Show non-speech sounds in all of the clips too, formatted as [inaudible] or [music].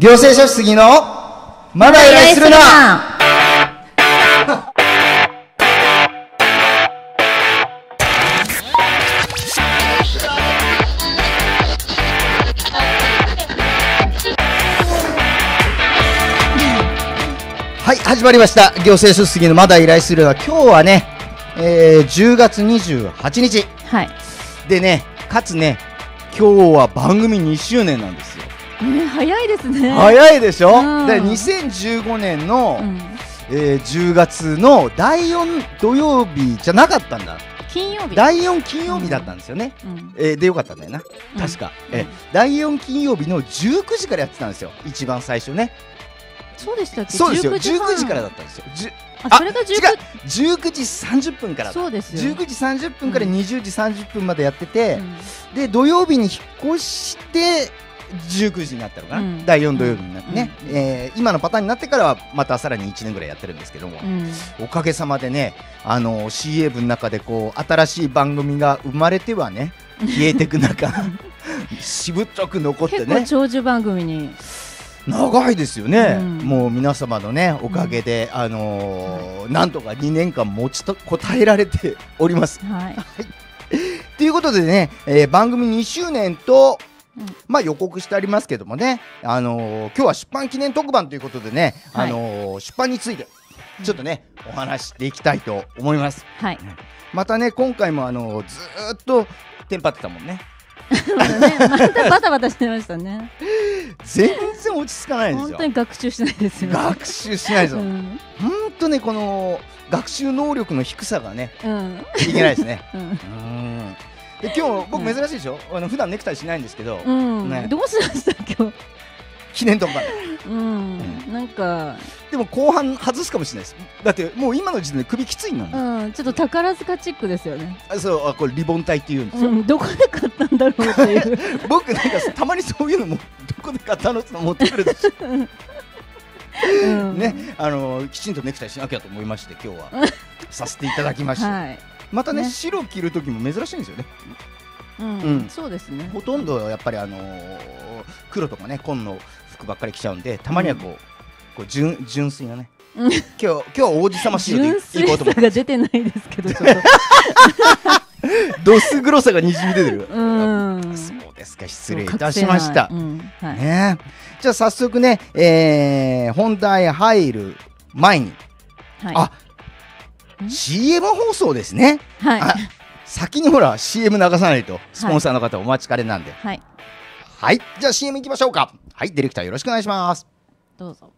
行政書士ぎのまだ依頼するなはい、始まりました。行政書士ぎのまだ依頼するのは、今日はね、えー、10月28日。はい。でね、かつね、今日は番組2周年なんです。ね、早いですね早いでしょ、うん、で2015年の、うん、えー、10月の第4土曜日じゃなかったんだ金曜日第4金曜日だったんですよね、うん、えー、でよかったんだよな、うん、確か、えー、第4金曜日の19時からやってたんですよ一番最初ねそうでしたっけそうですよ19時 ,19 時からだったんですよあそれが 19… 違う19時30分からそうですよ19時30分から20時30分までやってて、うん、で土曜日に引っ越して19時になったのかな、うん、第4土曜日になってね、うん、えー、今のパターンになってからはまたさらに1年ぐらいやってるんですけども、うん、おかげさまでね、あの CA 部の中でこう新しい番組が生まれてはね消えていく中 [laughs] しぶっとく残ってね長寿番組に長いですよね、うん、もう皆様のねおかげで、あのー、なんとか2年間持ちと答えられております。はい、はいということでね、えー、番組2周年とうん、まあ予告してありますけどもね、あのー、今日は出版記念特番ということでね、はい、あのー、出版についてちょっとね、うん、お話していきたいと思います。はい、またね今回もあのずっとテンパってたもんね。ね、[laughs] またバタバタしてましたね。全然落ち着かないですよ。本当に学習しないですよ。学習しないぞ。本、当、ねこの学習能力の低さがね、うん、いけないですね。[laughs] うん、うんで今日僕珍しいでしょ、うん、あの普段ネクタイしないんですけど、うん、ね、どうしました今日記念とかうん、なんかでも後半外すかもしれないですだってもう今の時点で首きついなうんちょっと宝塚チックですよねあそうあこれリボン体っていうんですよ、うん、どこで買ったんだろうっていう [laughs] 僕なんかたまにそういうのもどこで買ったのって持ってくるでしょうん、ね、あのきちんとネクタイしなきゃと思いまして今日は [laughs] させていただきました。はいまたね、ね、白着る時も珍しいんですよね。うん、うん、そうですねほとんどやっぱり、あのー、黒とかね紺の服ばっかり着ちゃうんでたまにはこううん、こう純純粋なね今日今日は王子様仕様でいこうと思って。が出てないですけど、[laughs] ドス黒さがにじみ出てる。うん、そうですか、失礼いたしました。うんはい、ね、じゃあ早速ね、えー、本題入る前に、はい、あ CM 放送ですね。はい。先にほら CM 流さないとスポンサーの方お待ちかねなんで。はい。はい、じゃあ CM いきましょうか。はい、ディレクターよろしくお願いします。どうぞ。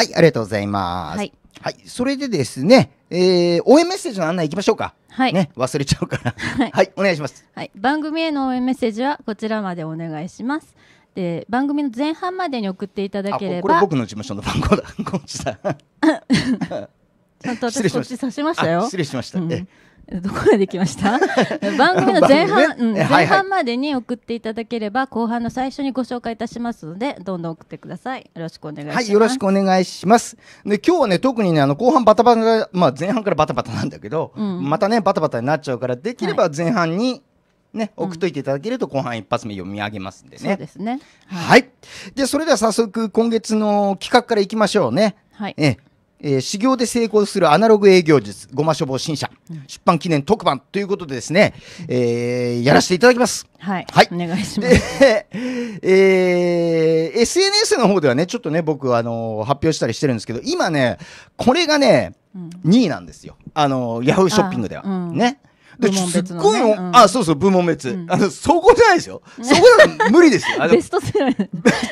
はい、ありがとうございます。はい。はい、それでですね、えー、応援メッセージの案内いきましょうか。はい。ね、忘れちゃうから。[laughs] はい、はい、お願いします。はい、番組への応援メッセージはこちらまでお願いします。で番組の前半までに送っていただければこれ僕の事務所の番号だ [laughs] ちゃんと私こっち刺しましたよ失礼しました、うん、どこまで来ました [laughs] 番組の前半、うん、前半までに送っていただければ、後半の最初にご紹介いたしますので、どんどん送ってください。よろしくお願いします。はい、よろしくお願いします。で、今日はね、特にね、あの、後半バタバタ、まあ前半からバタバタなんだけど、うん、またね、バタバタになっちゃうから、できれば前半に、はいね、送っといていただけると後半一発目読み上げますんでね。うん、そうですね。はい。はい、で、それでは早速今月の企画からいきましょうね。はい。え、えー、修行で成功するアナログ営業術、ごま書房新社、うん、出版記念特番ということでですね、えー、やらせていただきます。はい。はい。お願いします。で、[laughs] えー、SNS の方ではね、ちょっとね、僕、あのー、発表したりしてるんですけど、今ね、これがね、うん、2位なんですよ。あのー、ヤフーショッピングでは。うん、ね。部門別の、ね、うん、あ、そうそう、部門別。うん、あの、そこじゃないですよ。そこじゃ無理ですよ。ベストセラー。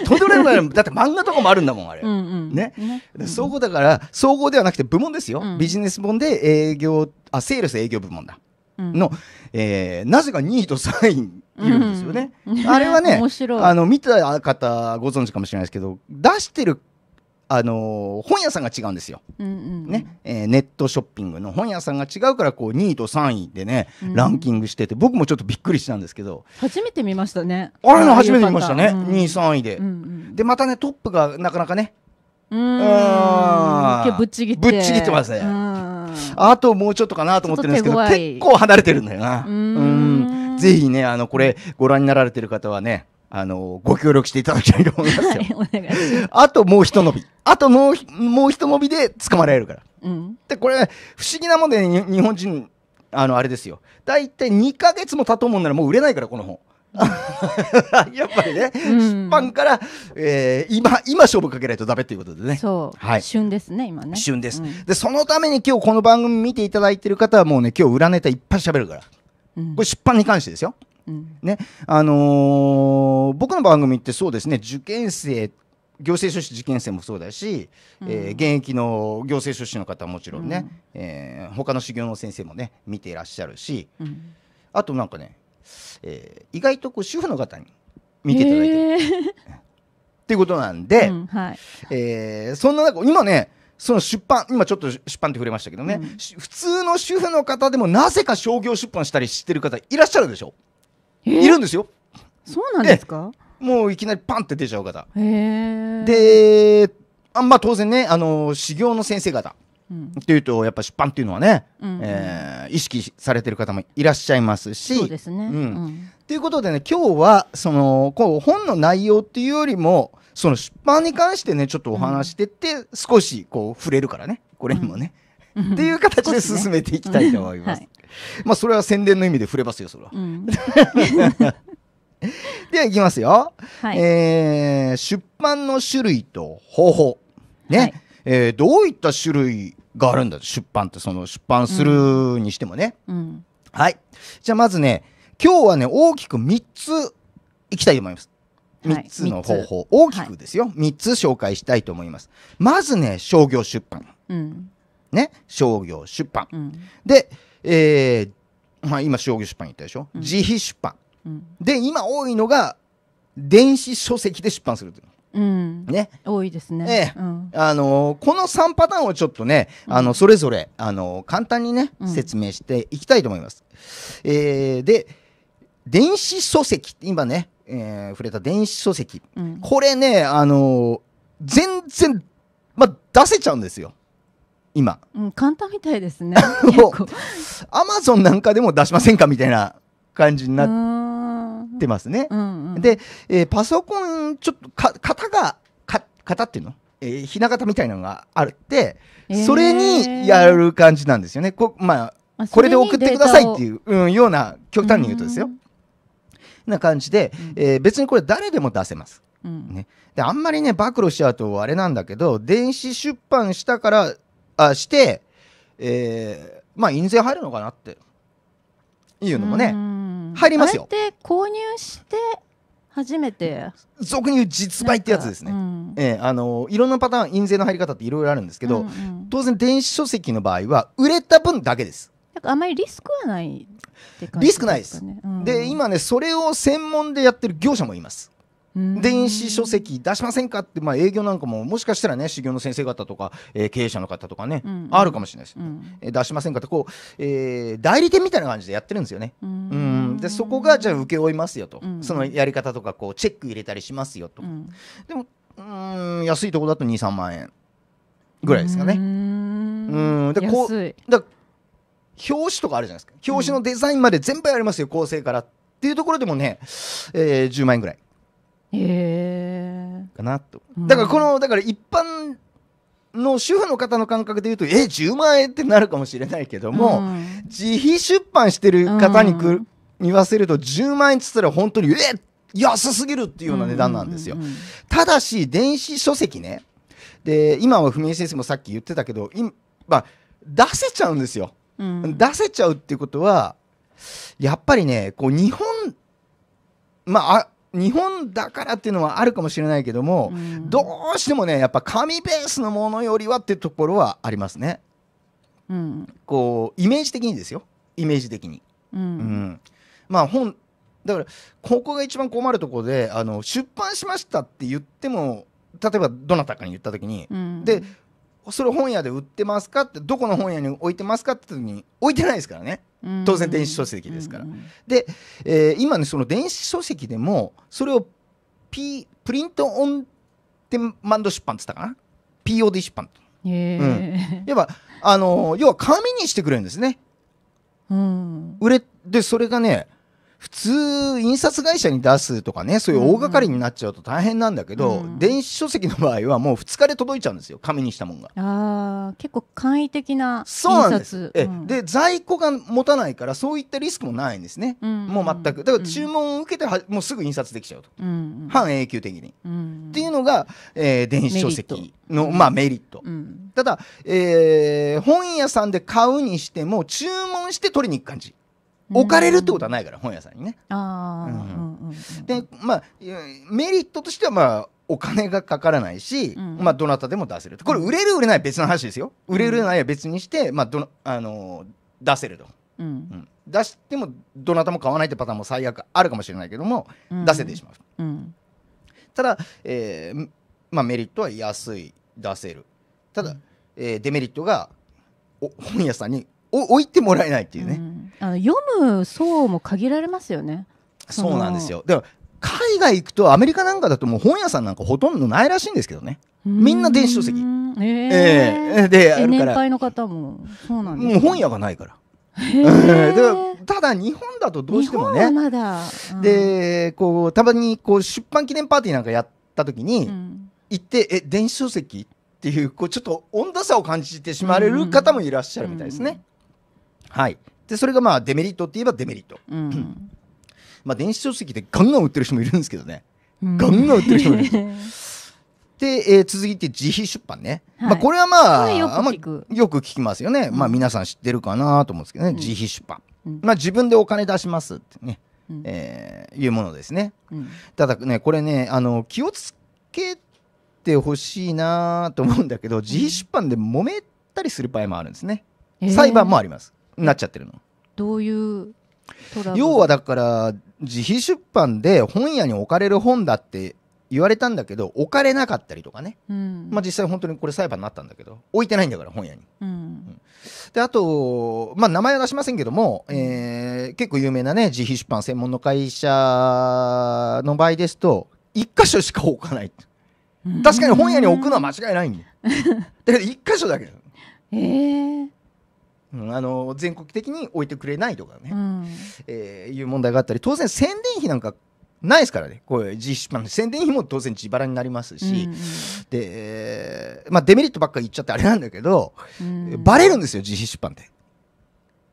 とんでもない。だって漫画とかもあるんだもん、あれ。うんうん、ね。ね総合だから、総合ではなくて部門ですよ。うん、ビジネス本で営業、あ、セールス営業部門だ。の、えー、なぜか2位と3位いるんですよね。うん、あれはね、あの、見た方ご存知かもしれないですけど、出してるあのー、本屋さんが違うんですよ、ねえー、ネットショッピングの本屋さんが違うからこう2位と3位でね、うん、ランキングしてて僕もちょっとびっくりしたんですけど初めて見ましたねあれの初めて見ましたね、うん、2位3位で、うんうん、でまたねトップがなかなかねうんぶっちぎってぶっちぎってますねあともうちょっとかなと思ってるんですけど結構離れてるんだよなうんぜひねあのこれご覧になられてる方はねあの、ご協力していただきたいと思いますよ。はい、お願いします。あともう一伸び。あともう、もう一伸びで捕まられるから。うん、で、これ、不思議なもんで、ね、日本人、あの、あれですよ。大体2か月も経とうもんならもう売れないから、この本。[laughs] やっぱりね、うん、出版から、えー、今今勝負かけないとだめということでねそう、はい、旬ですね今ね旬です、うん、でそのために今日この番組見ていただいてる方はもうね今日裏ネタいっぱい喋るから、これ出版に関してですようん、ねあのー、僕の番組ってそうですね受験生行政書士受験生もそうだし、うん、えー、現役の行政書士の方はもちろんね、うんえー、他の修行の先生もね見ていらっしゃるし、うん、あとなんかね、えー、意外とこう主婦の方に見ていただいてる、えー、っていうことなんで、うんはい、えー、そんな中今ねその出版今ちょっと出版って触れましたけどね、うん、普通の主婦の方でもなぜか商業出版したりしてる方いらっしゃるでしょいるんですよそうなんですかもういきなりパンって出ちゃう方であまあ当然ねあの修行の先生方っていうとやっぱ出版っていうのはね、うん、えー、意識されてる方もいらっしゃいますし。そうですね、うんうん、ということでね今日はそのこう本の内容っていうよりもその出版に関してねちょっとお話してって、うん、少しこう触れるからねこれにもね、っていう形で進めていきたいと思います。まあそれは宣伝の意味で触れますよそれは、うん、[laughs] ではいきますよ、はい、えー、出版の種類と方法ね、はい、えー、どういった種類があるんだ出版ってその出版するにしてもね、うん、はいじゃあまずね今日はね大きく3ついきたいと思います3つの方法、はい、大きくですよ、はい、3つ紹介したいと思いますまずね商業出版、うん、ね商業出版、うん、でえー、まあ、今、商業出版言ったでしょ、うん、自費出版、うん、で、今多いのが、電子書籍で出版するという。うん、ね、多いですね、ええ、うん、あのー、この3パターンをちょっとね、あのそれぞれ、あのー、簡単にね、説明していきたいと思います。うん、えー、で電子書籍今ね、えー、触れた電子書籍、うん、これね、あの全然、まあ、出せちゃうんですよ。今、うん、簡単みたいですね [laughs] アマゾンなんかでも出しませんかみたいな感じになってますね、うんうん、で、えー、パソコンちょっとか型がか型っていうのえー、ひ形みたいなのがあるって、それにやる感じなんですよね。えー、こまあ、これで送ってくださいっていう、うん、ような極端に言うとですよ。な感じで、えー、別にこれ誰でも出せます。うん、ね、であんまりね暴露しちゃうとあれなんだけど電子出版したからあして、えー、まあ印税入るのかなっていうのもね入りますよ。で購入して初めて俗に言う実売ってやつですね、うん、えー、あのいろんなパターン印税の入り方っていろいろあるんですけど、うんうん、当然電子書籍の場合は売れた分だけです。なんかあまりリスクはない、ね、リスクないです、うん、で今ねそれを専門でやってる業者もいます電子書籍出しませんかって、まあ、営業なんかももしかしたらね修行の先生方とか、えー、経営者の方とかね、うんうん、あるかもしれないです、ね、うん、出しませんかってこう、えー、代理店みたいな感じでやってるんですよね。うんでそこがじゃあ請負いますよと、うん、そのやり方とかこうチェック入れたりしますよと、うん、でもうん安いとこだと23万円ぐらいですかね。うんでこうだ表紙とかあるじゃないですか表紙のデザインまで全部やりますよ構成からっていうところでもね、えー、10万円ぐらい。えかなと、だからこのだから一般の主婦の方の感覚で言うとえ10万円ってなるかもしれないけども、うん、自費出版してる方にく、うん、言わせると10万円っつったら本当にえ安すぎるっていうような値段なんですよ、うんうんうんただし電子書籍ねで今は文枝先生もさっき言ってたけど今、まあ、出せちゃうんですよ、うん、出せちゃうっていうことはやっぱりねこう日本まあ日本だからっていうのはあるかもしれないけども、うん、どうしてもねやっぱ紙ベースのものよりはっていうところはありますね。うん、こうイメージ的にですよイメージ的に。うん、うん、まあ本だからここが一番困るとこであの出版しましたって言っても例えばどなたかに言った時に、うん、でそれ本屋で売ってますかってどこの本屋に置いてますかって時に置いてないですからね。当然電子書籍ですから。で、えー、今ねその電子書籍でもそれを、P、プリントオンデマンド出版っつったかな POD 出版と。うん、やあの要は紙にしてくれるんですね。うん、売れでそれがね普通印刷会社に出すとかねそういう大掛かりになっちゃうと大変なんだけど、うんうん、電子書籍の場合はもう2日で届いちゃうんですよ紙にしたもんがあ結構簡易的なそうなんです、うん、で在庫が持たないからそういったリスクもないんですね、うんうん、もう全くだから注文を受けては、もうすぐ印刷できちゃうと、うんうん、半永久的に、うんうん、っていうのが、えー、電子書籍のまあ、メリット、うん、ただ、えー、本屋さんで買うにしても注文して取りに行く感じ置かれるってことはないから、本屋さんにね。でまあメリットとしてはまあお金がかからないし、うん、まあ、どなたでも出せるこれ売れる売れない別の話ですよ売れる売れないは別にして、まあどあのー、出せると、うんうん、出してもどなたも買わないってパターンも最悪あるかもしれないけども、出せてしまう、ただ、えーまあ、メリットは安い出せるただ、うん、えー、デメリットがお本屋さんにお置いてもらえないっていうね、うん、あの読む層も限られますよねそうなんですよで海外行くとアメリカなんかだともう本屋さんなんかほとんどないらしいんですけどねみんな電子書籍えー、えー、であるから年の方もそうなんです、ね、本屋がないから。えー、[laughs] ただ日本だとどうしてもね、うん、でこうたまにこう出版記念パーティーなんかやった時に、うん、行ってえ電子書籍っていうこうちょっと温度差を感じてしまわれる方もいらっしゃるみたいですね。うんはい、でそれがまあデメリットって言えばデメリット、うん、まあ電子書籍でガンガン売ってる人もいるんですけどね、うん、ガンガン売ってる人もいるんです [laughs] で、えー、続いて自費出版ね、はい、まあ、これはまあよく聞まよく聞きますよね、うん、まあ、皆さん知ってるかなと思うんですけどね、自費出版、まあ、自分でお金出しますってね、うん、えー、いうものですね、ただねこれねあの気をつけてほしいなと思うんだけど自費出版で揉めたりする場合もあるんですね、裁判もありますなっちゃってるの。どういう要はだから自費出版で本屋に置かれる本だって言われたんだけど置かれなかったりとかね、うん、まあ、実際本当にこれ裁判になったんだけど置いてないんだから本屋に。うんうん、であと、まあ、名前は出しませんけども、えー、結構有名なね自費出版専門の会社の場合ですと1箇所しか置かない確かに本屋に置くのは間違いないんだ [laughs] だけど箇所だけだ、えー、うん、あの全国的に置いてくれないとかね、うん、えー、いう問題があったり当然宣伝費なんかないですからねこれ費まあ、宣伝費も当然自腹になりますし、うん、でまあ、デメリットばっかり言っちゃってあれなんだけど、うん、バレるんですよ自費出版って。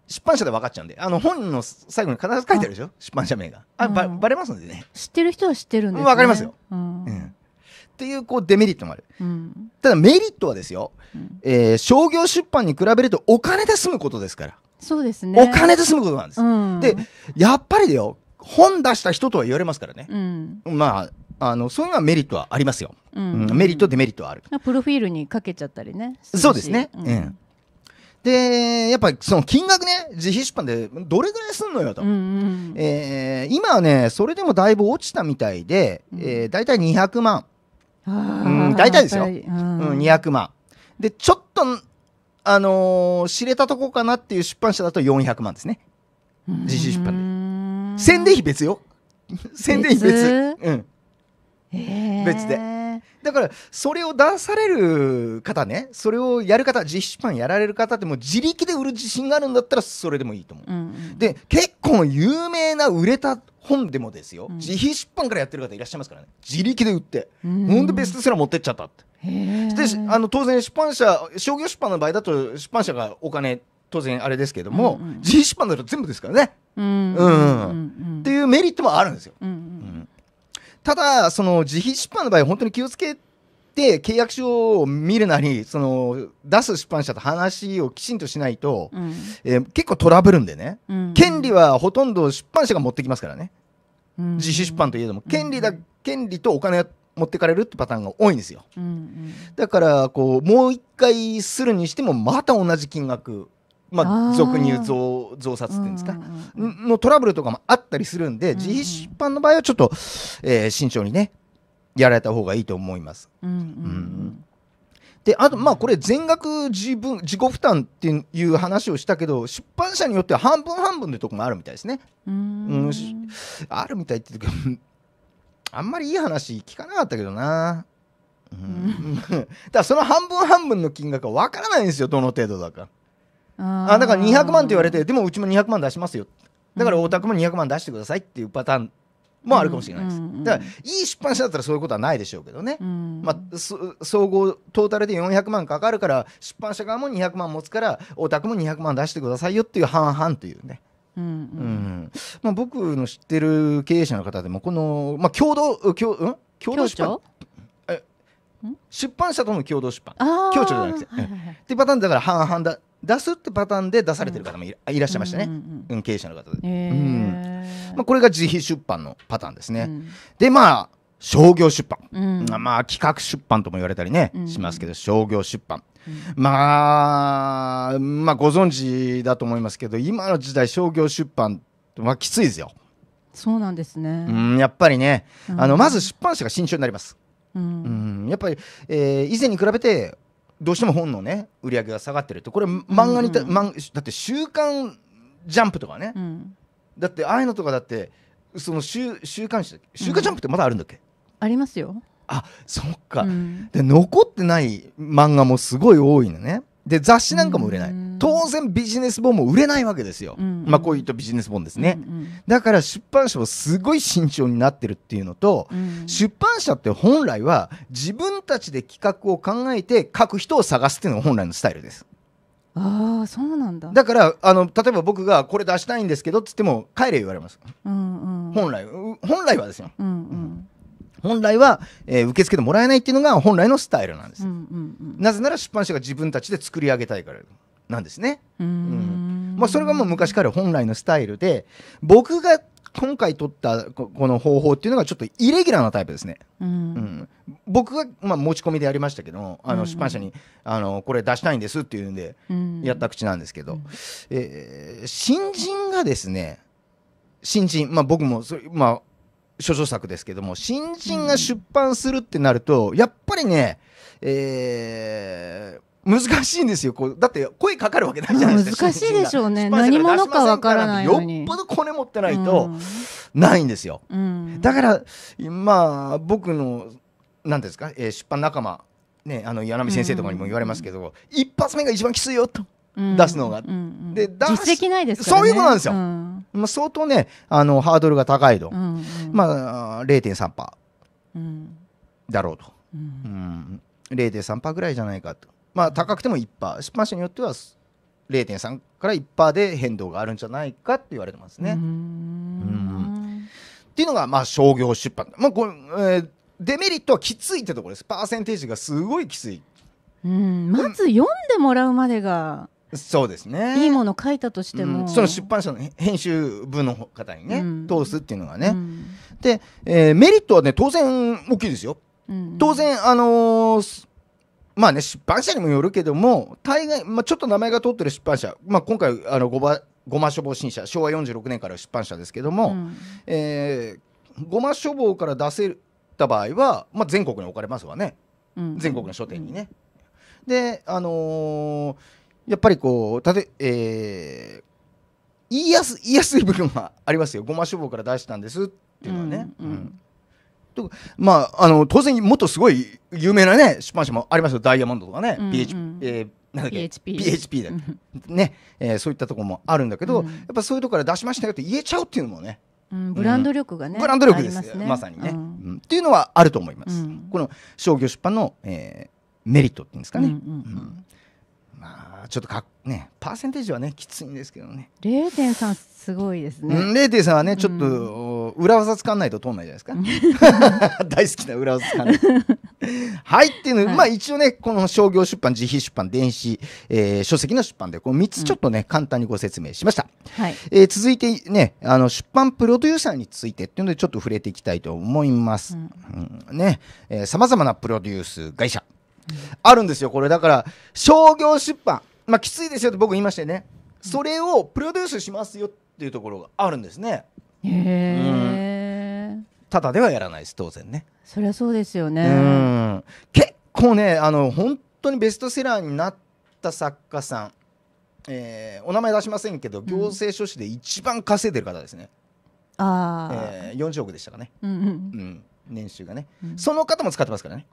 出版社で分かっちゃうんで、あの本の最後に必ず書いてあるでしょ、出版社名が。あ、うん、ばばれますんでね。知ってる人は知ってるんです、ね、分かりますよ。うん、うん、っていうこうデメリットもある、うん、ただメリットはですよ、えー、商業出版に比べるとお金で済むことですから。そうですね。お金で済むことなんです。うん、で、やっぱりだよ、本出した人とは言われますからね。うん、まあ、あの、そういうのはメリットはありますよ。うん、メリット、デメリットはある。プロフィールにかけちゃったりね。そうですね。うん。で、やっぱりその金額ね、自費出版でどれぐらいすんのよと。うんえー、今はね、それでもだいぶ落ちたみたいで、うん、えー、大体200万。うん、大体ですよ。うん、200万。で、ちょっと、あのー、知れたとこかなっていう出版社だと400万ですね。自主出版で。宣伝費別よ。[laughs] 宣伝費別。うん。えー、別で。だからそれを出される方ねそれをやる方実出版やられる方ってもう自力で売る自信があるんだったらそれでもいいと思う、うんうん、で結構有名な売れた本でもですよ、うん、自費出版からやってる方いらっしゃいますからね自力で売って、うん、ほんでベストセラー持ってっちゃったってであの当然出版社商業出版の場合だと出版社がお金当然あれですけども、うんうん、自費出版だと全部ですからねうん、っていうメリットもあるんですよ、うん、うんただ、その自費出版の場合、本当に気をつけて、契約書を見るなり、その出す出版社と話をきちんとしないと、うん、えー、結構トラブルんでね、うん、権利はほとんど出版社が持ってきますからね、うん、自費出版といえども、権利だ、権利とお金持ってかれるってパターンが多いんですよ、うんうん、だからこうもう一回するにしてもまた同じ金額まあ、俗に言う増増殺っていうんですか、のトラブルとかもあったりするんで、自費出版の場合はちょっと、えー、慎重にねやられた方がいいと思います。うん、うんうんであとまあこれ全額自分自己負担っていう話をしたけど出版社によっては半分半分のとこもあるみたいですね。うんあるみたいって時。う [laughs] あんまりいい話聞かなかったけどな。うん、[laughs] だからその半分半分の金額は分からないんですよどの程度だかあだから200万って言われてでもうちも200万出しますよだから大田区も200万出してくださいっていうパターンもあるかもしれないです、うんうんうん、だからいい出版社だったらそういうことはないでしょうけどね、うん、まあ、総合トータルで400万かかるから出版社側も200万持つから大田区も200万出してくださいよっていう半々というね。うん、うんうんまあ、僕の知ってる経営者の方でもこの、まあ、共同共,、うん、共同出版出版社との共同出版協調じゃなくて、はいはいはい、っていうパターンだから半々だ出すってパターンで出されてる方もいらっしゃいましたね、うん経営者の方で、えー、うんまあ、これが自費出版のパターンですね、うん、でまあ商業出版、うん、まあ企画出版とも言われたりね、しますけど商業出版、うん、まあまあご存知だと思いますけど今の時代商業出版はきついですよそうなんですね、うん、やっぱりね、あのまず出版社が慎重になります、うん、うん、やっぱり、えー、以前に比べてどうしても本のね売り上げが下がってるってこれ漫画にた、うんうん、だって「週刊ジャンプ」とかね、うん、だってああいうのとかだってその週週刊誌だっけ週刊ジャンプってまだあるんだっけ、うん、ありますよあそっか、うん、で残ってない漫画もすごい多いのねで雑誌なんかも売れない、うん、当然ビジネス本も売れないわけですよ、うんうん、まあこういったビジネス本ですね、うんうん、だから出版社はすごい慎重になってるっていうのと、うん、出版社って本来は自分たちで企画を考えて書く人を探すっていうのが本来のスタイルですああそうなんだだからあの例えば僕がこれ出したいんですけどっつっても帰れ言われます、うんうん、本来本来はですよ、うんうん本来は、えー、受け付けてもらえないっていうのが本来のスタイルなんです、うんうんうん、なぜなら出版社が自分たちで作り上げたいからなんですねうんまあ、それがもう昔から本来のスタイルで僕が今回取ったこの方法っていうのがちょっとイレギュラーなタイプですね、うん、うん、僕が、まあ、持ち込みでやりましたけどあの出版社に、うんうん、あのこれ出したいんですっていうんでやった口なんですけど、うん、えー、新人がですね新人、まあ、僕もそれ、まあ、諸著作ですけども、新人が出版するってなると、やっぱりね、えー、難しいんですよこうだって声かかるわけないじゃないですか難しいでしょうね何者かわからないよっぽどコネ持ってないとないんですよ、うん、だからまあ僕の何ですか、えー、出版仲間ね、あの柳先生とかにも言われますけど、うん、一発目が一番きついよと出すのが。で、んうんで実績ないです、ね、そういうことなんですよ。うん、まあ、相当ねあのハードルが高いと、うんうん、まあ、0.3%だろうと、うん、うん、0.3%ぐらいじゃないかと、まあ、高くても1%出版社によっては0.3から1%で変動があるんじゃないかって言われてますね。っていうのが、まあ、商業出版、まあこれえー、デメリットはきついってところですパーセンテージがすごいきつい。うん、まず読んでもらうまでがそうですねいいもの書いたとしても、うん、その出版社の編集部の方にね、うん、通すっていうのがね、うん、で、えー、メリットはね当然大きいですよ、当然あのー、まあね出版社にもよるけども大概、まあ、ちょっと名前が通ってる出版社、まあ、今回あのごばごま書房新社昭和46年から出版社ですけども、うん、えー、ごま書房から出せた場合は、まあ、全国に置かれますわね、全国の書店にね。であのーやっぱりこう、たて、えー、言いやす言いやすい部分はありますよ。ごま処方から出したんですっていうのはね。うん、うんとまあ、あの当然もっとすごい有名なね出版社もありますよダイヤモンドとかね、う PH えだっ p ね、えー、そういったところもあるんだけど、うん、やっぱそういうところから出しましたよって言えちゃうっていうのもね、うん、ブランド力がね、ブランド力です、ね、まさにね、うん、っていうのはあると思います、この商業出版の、えー、メリットっていうんですかね、うんうんうん、まあちょっとかねパーセンテージはねきついんですけどね0.3すごいですね、0.3はねちょっと、裏技使わないと通んないじゃないですか [laughs] 大好きな裏技使わないはいっていうの、はい、まあ一応ねこの商業出版自費出版電子、えー、書籍の出版でこの3つちょっとね、うん、簡単にご説明しました、はいえー、続いてねあの出版プロデューサーについてっていうのでちょっと触れていきたいと思います、うん、うん、ねさまざまなプロデュース会社あるんですよこれだから商業出版まあきついですよって僕言いましてねそれをプロデュースしますよっていうところがあるんですねへただではやらないです当然ねそりゃそうですよね結構ねあの本当にベストセラーになった作家さんえー、お名前出しませんけど行政書士で一番稼いでる方ですね、うん、あえー、40億でしたかね、うんうんうん、年収がね、うん、その方も使ってますからね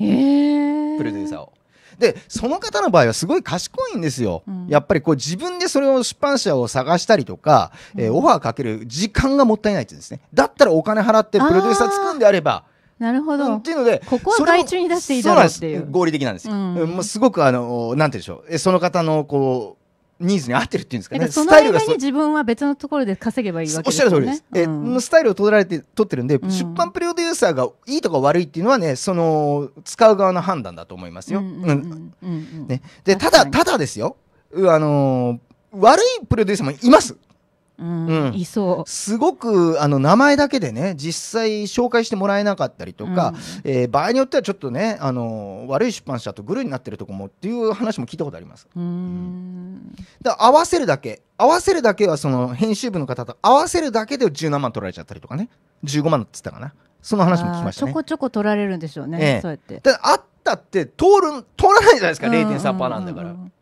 へープロデューサーを。でその方の場合はすごい賢いんですよ、うん、やっぱりこう自分でそれを出版社を探したりとか、えー、オファーかける時間がもったいないって言うんですねだったらお金払ってプロデューサー作くんであればなるほど。っていうので、ここは外注に出していいだろうっていう。合理的なんですよ。うん、もうすごくあの、なんていうんでしょう。その方のこう、ニーズに合ってるっていうんですかね。スタかその間に自分は別のところで稼げばいいわけですよね。おっしゃる通りです。うん、え、スタイルを取られて、取ってるんで、うん、出版プロデューサーがいいとか悪いっていうのはね、その、使う側の判断だと思いますよ。うん。ね。で、ただ、ただですよ。あのー、悪いプロデューサーもいます。うん、いそうすごくあの名前だけでね実際紹介してもらえなかったりとか、うん、えー、場合によってはちょっとねあの悪い出版社とグルになってるとこもっていう話も聞いたことあります。うん、だ合わせるだけ合わせるだけはその編集部の方と合わせるだけで17万取られちゃったりとかね15万っつったかなその話も聞きましたね。ちょこちょこ取られるんでしょうね、ええ、そうやってだあったって通る通らないじゃないですか、うん、0.3%なんだから。うんうんうん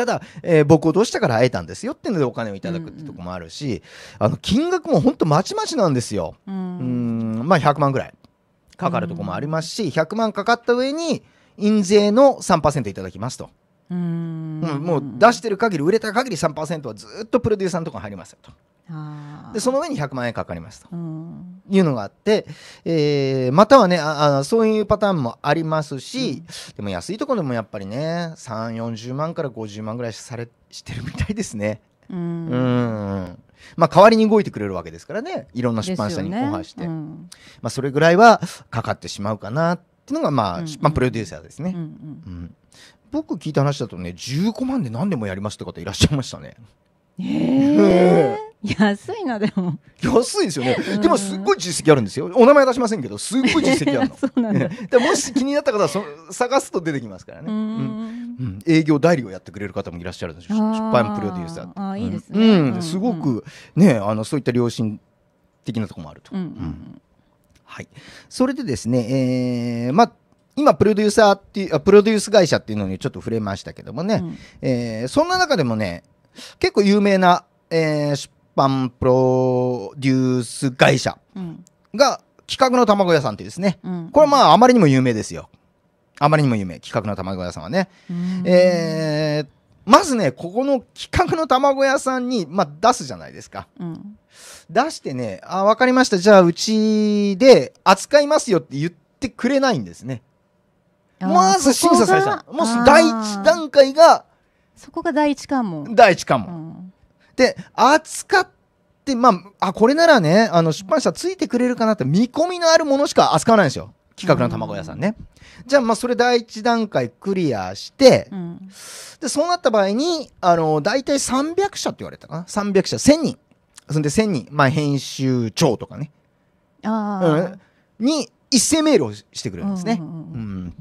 ただ、えー、僕をどうしたから会えたんですよっていうのでお金をいただくってとこもあるし、うんうん、あの金額も本当まちまちなんですよ。うん、うんまあ100万ぐらいかかるとこもありますし、うん、100万かかった上に印税の3%いただきますと。うん、うん、もう出してる限り売れた限り3%はずっとプロデューサーのとこに入りますよと。でその上に100万円かかりますと、いうのがあって、えー、またはねああそういうパターンもありますし、うん、でも安いところでもやっぱりね3 4 0万から50万ぐらいされしてるみたいですね。うんうんまあ、代わりに動いてくれるわけですからねいろんな出版社にオフして、ねうん、まあ、それぐらいはかかってしまうかなっていうのが、まあ、出版プロデューサーですね、うんうんうん、僕聞いた話だとね15万で何でもやりますって方いらっしゃいましたね。えー [laughs] 安いなでも安いですよね、でもすっごい実績あるんですよお名前出しませんけどすっごい実績あるの [laughs] そうなんだもし気になった方はそ探すと出てきますからね、うん、営業代理をやってくれる方もいらっしゃるでしょ出版プロデューサーああいいですね、うん、うん、すごくねあのそういった良心的なとこもあると、うん、うん、はいそれでですね、えー、まあ今プロデューサーっていうプロデュース会社っていうのにちょっと触れましたけどもね、うん、えー、そんな中でもね結構有名な、えー、出般プロデュース会社が企画の卵屋さんってですね、うん、これはまああまりにも有名ですよ。あまりにも有名、企画の卵屋さんはね。えー、まずね、ここの企画の卵屋さんに、まあ、出すじゃないですか。うん、出してね、あ、わかりました。じゃあ、うちで扱いますよって言ってくれないんですね。まず審査されちゃう。もう第一段階が、そこが第一関門。第一関門。うんで、扱って、まあ、あ、これならね、あの、出版社ついてくれるかなって見込みのあるものしか扱わないんですよ。企画の卵屋さんね。うん、じゃあ、まあ、それ第一段階クリアして、うん、で、そうなった場合に、あの、大体300社って言われたかな。300社、1000人。そんで1000人、まあ、編集長とかね。あうん、に、一斉メールをしてくれるんですね。うん、うん、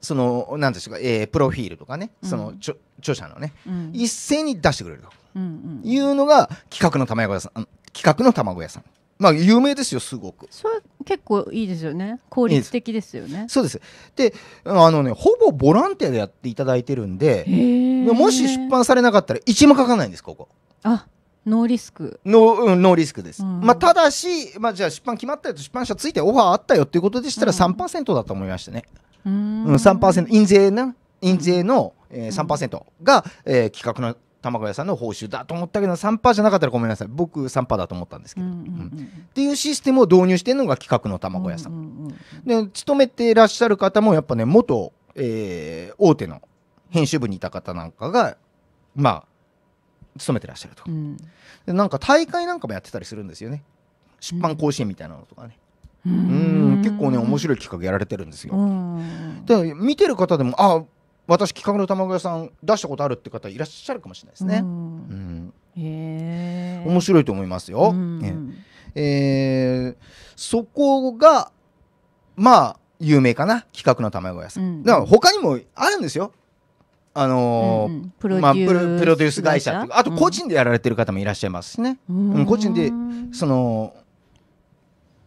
その、なんでうか、えー、プロフィールとかね、その、著者のね、一斉に出してくれると。いうのが企画の卵屋さん企画の卵屋さんまあ有名ですよすごくそれ結構いいですよね効率的ですよねそうですであのねほぼボランティアでやっていただいてるんでもし出版されなかったら1も書かないんですここあノーリスクノ,、うん、ノーリスクです、うん、まあ、ただし、まあ、じゃあ出版決まったよと出版社ついてオファーあったよっていうことでしたら3%だと思いましたね、うん、うん、3%印税な印税の、えー、3%が、えー、企画の卵屋さんの報酬だと思ったけど3%じゃなかったらごめんなさい僕3%だと思ったんですけど、うんうんうん、っていうシステムを導入してるのが企画の卵屋さんうんうんうん、で勤めていらっしゃる方もやっぱね元、えー、大手の編集部にいた方なんかがまあ勤めてらっしゃると、うん、でなんか大会なんかもやってたりするんですよね出版甲子園みたいなのとかね、うん、結構ね面白い企画やられてるんですよ、うん、で見てる方でもあ私企画の卵屋さん出したことあるって方いらっしゃるかもしれないですね。うんへ面白いと思いますよ。うん、えー、そこがまあ有名かな企画の卵屋さん。うん、だから他にもあるんですよ。あのーうんうん、プロデュース会社あと個人でやられてる方もいらっしゃいますしね、うん、個人でその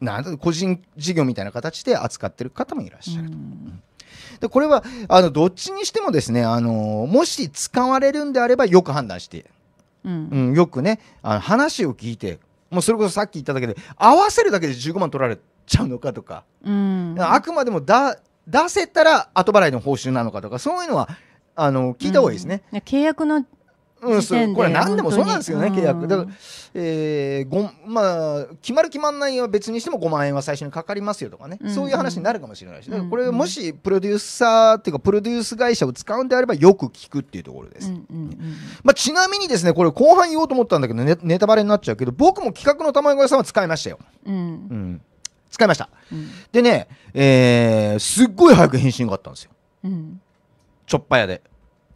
なん個人事業みたいな形で扱ってる方もいらっしゃると、うん、でこれはあのどっちにしてもですねあのもし使われるんであればよく判断して、うん、うん、よくねあの話を聞いてもうそれこそさっき言っただけで合わせるだけで15万取られちゃうのかとか、うん、あくまでもだ出せたら後払いの報酬なのかとかそういうのはあの聞いた方がいいですね、うん、契約のうん、うこれ何でもそうなんですよね、契約だから、えーまあ、決まる決まんないは別にしても5万円は最初にかかりますよとかね、うんうん、そういう話になるかもしれないし、これもしプロデューサーっていうかプロデュース会社を使うんであればよく聞くっていうところです、まあ、ちなみにですねこれ後半言おうと思ったんだけどネネタバレになっちゃうけど僕も企画の玉屋さんは使いましたよ、うん、うん使いました、うん、でね、えー、すっごい早く返信があったんですよ、うん、ちょっぱやで、